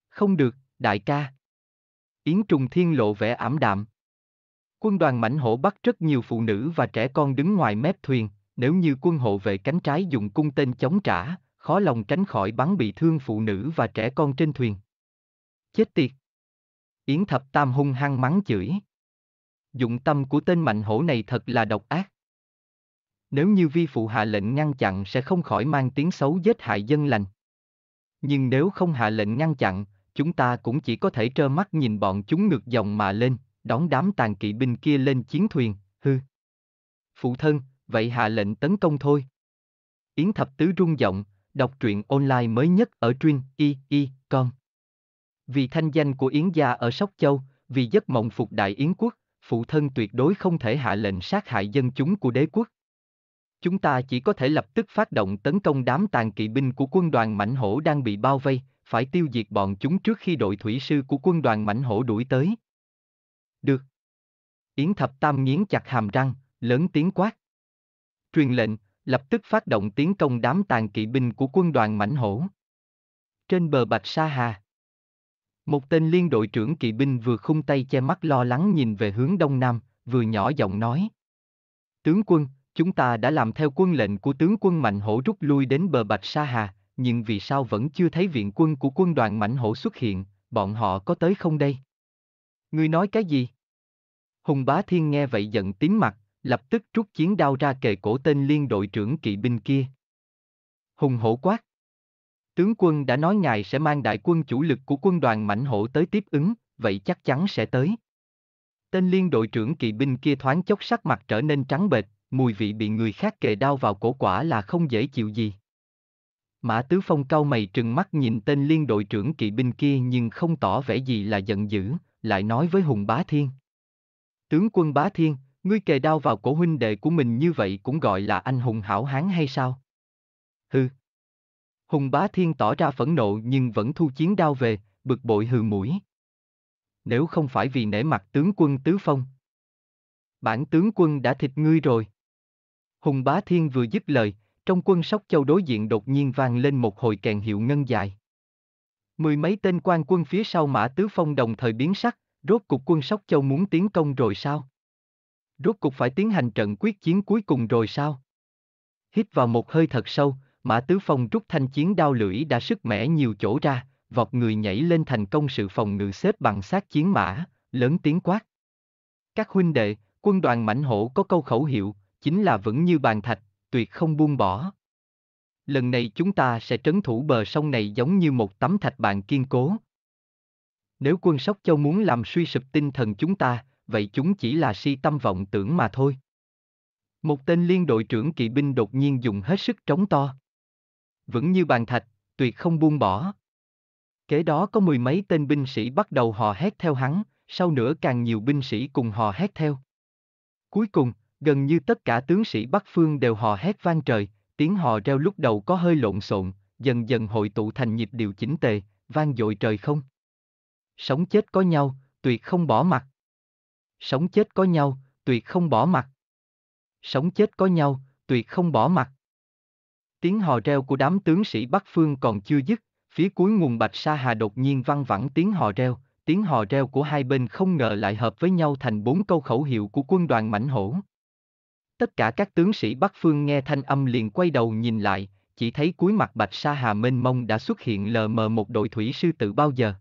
Không được, đại ca. Yến Trùng Thiên lộ vẻ ảm đạm. Quân đoàn mạnh hổ bắt rất nhiều phụ nữ và trẻ con đứng ngoài mép thuyền, nếu như quân hộ vệ cánh trái dùng cung tên chống trả, khó lòng tránh khỏi bắn bị thương phụ nữ và trẻ con trên thuyền. Chết tiệt! Yến Thập Tam hung hăng mắng chửi. Dụng tâm của tên mạnh hổ này thật là độc ác. Nếu như vi phụ hạ lệnh ngăn chặn sẽ không khỏi mang tiếng xấu giết hại dân lành. Nhưng nếu không hạ lệnh ngăn chặn, chúng ta cũng chỉ có thể trơ mắt nhìn bọn chúng ngược dòng mà lên, đón đám tàn kỵ binh kia lên chiến thuyền, hư. Phụ thân, vậy hạ lệnh tấn công thôi. Yến Thập Tứ rung giọng, Đọc truyện online mới nhất ở truyên y e y e con. Vì thanh danh của Yến gia ở Sóc Châu, vì giấc mộng phục đại Yến quốc, phụ thân tuyệt đối không thể hạ lệnh sát hại dân chúng của đế quốc. Chúng ta chỉ có thể lập tức phát động tấn công đám tàn kỵ binh của quân đoàn mảnh hổ đang bị bao vây, phải tiêu diệt bọn chúng trước khi đội thủy sư của quân đoàn mảnh hổ đuổi tới. Được. Yến thập tam nghiến chặt hàm răng, lớn tiếng quát. Truyền lệnh, lập tức phát động tiến công đám tàn kỵ binh của quân đoàn mãnh hổ. Trên bờ Bạch Sa Hà, một tên liên đội trưởng kỵ binh vừa khung tay che mắt lo lắng nhìn về hướng đông nam, vừa nhỏ giọng nói. Tướng quân, chúng ta đã làm theo quân lệnh của tướng quân Mạnh Hổ rút lui đến bờ Bạch Sa Hà, nhưng vì sao vẫn chưa thấy viện quân của quân đoàn Mạnh Hổ xuất hiện, bọn họ có tới không đây? Ngươi nói cái gì? Hùng Bá Thiên nghe vậy giận tím mặt, lập tức rút chiến đao ra kề cổ tên liên đội trưởng kỵ binh kia. Hùng hổ quát. Tướng quân đã nói ngài sẽ mang đại quân chủ lực của quân đoàn mãnh hổ tới tiếp ứng, vậy chắc chắn sẽ tới. Tên liên đội trưởng kỵ binh kia thoáng chốc sắc mặt trở nên trắng bệch, mùi vị bị người khác kề đao vào cổ quả là không dễ chịu gì. Mã Tứ Phong cau mày trừng mắt nhìn tên liên đội trưởng kỵ binh kia nhưng không tỏ vẻ gì là giận dữ, lại nói với Hùng Bá Thiên. Tướng quân Bá Thiên, Ngươi kề đao vào cổ huynh đệ của mình như vậy cũng gọi là anh hùng hảo hán hay sao? Hừ. Hùng bá thiên tỏ ra phẫn nộ nhưng vẫn thu chiến đao về, bực bội hừ mũi. Nếu không phải vì nể mặt tướng quân tứ phong. Bản tướng quân đã thịt ngươi rồi. Hùng bá thiên vừa dứt lời, trong quân sóc châu đối diện đột nhiên vang lên một hồi kèn hiệu ngân dài. Mười mấy tên quan quân phía sau mã tứ phong đồng thời biến sắc, rốt cục quân sóc châu muốn tiến công rồi sao? Rốt cục phải tiến hành trận quyết chiến cuối cùng rồi sao? Hít vào một hơi thật sâu, Mã Tứ Phong rút thanh chiến đao lưỡi đã sức mẻ nhiều chỗ ra, vọt người nhảy lên thành công sự phòng ngự xếp bằng sát chiến mã, lớn tiếng quát. Các huynh đệ, quân đoàn mãnh hổ có câu khẩu hiệu, chính là vững như bàn thạch, tuyệt không buông bỏ. Lần này chúng ta sẽ trấn thủ bờ sông này giống như một tấm thạch bàn kiên cố. Nếu quân Sóc Châu muốn làm suy sụp tinh thần chúng ta, vậy chúng chỉ là si tâm vọng tưởng mà thôi. Một tên liên đội trưởng kỵ binh đột nhiên dùng hết sức trống to. Vững như bàn thạch, tuyệt không buông bỏ. Kế đó có mười mấy tên binh sĩ bắt đầu hò hét theo hắn, sau nữa càng nhiều binh sĩ cùng hò hét theo. Cuối cùng, gần như tất cả tướng sĩ Bắc Phương đều hò hét vang trời, tiếng hò reo lúc đầu có hơi lộn xộn, dần dần hội tụ thành nhịp điều chỉnh tề, vang dội trời không. Sống chết có nhau, tuyệt không bỏ mặt sống chết có nhau, tuyệt không bỏ mặt. Sống chết có nhau, tuyệt không bỏ mặt. Tiếng hò reo của đám tướng sĩ Bắc Phương còn chưa dứt, phía cuối nguồn Bạch Sa Hà đột nhiên văng vẳng tiếng hò reo, tiếng hò reo của hai bên không ngờ lại hợp với nhau thành bốn câu khẩu hiệu của quân đoàn mãnh hổ. Tất cả các tướng sĩ Bắc Phương nghe thanh âm liền quay đầu nhìn lại, chỉ thấy cuối mặt Bạch Sa Hà mênh mông đã xuất hiện lờ mờ một đội thủy sư tử bao giờ.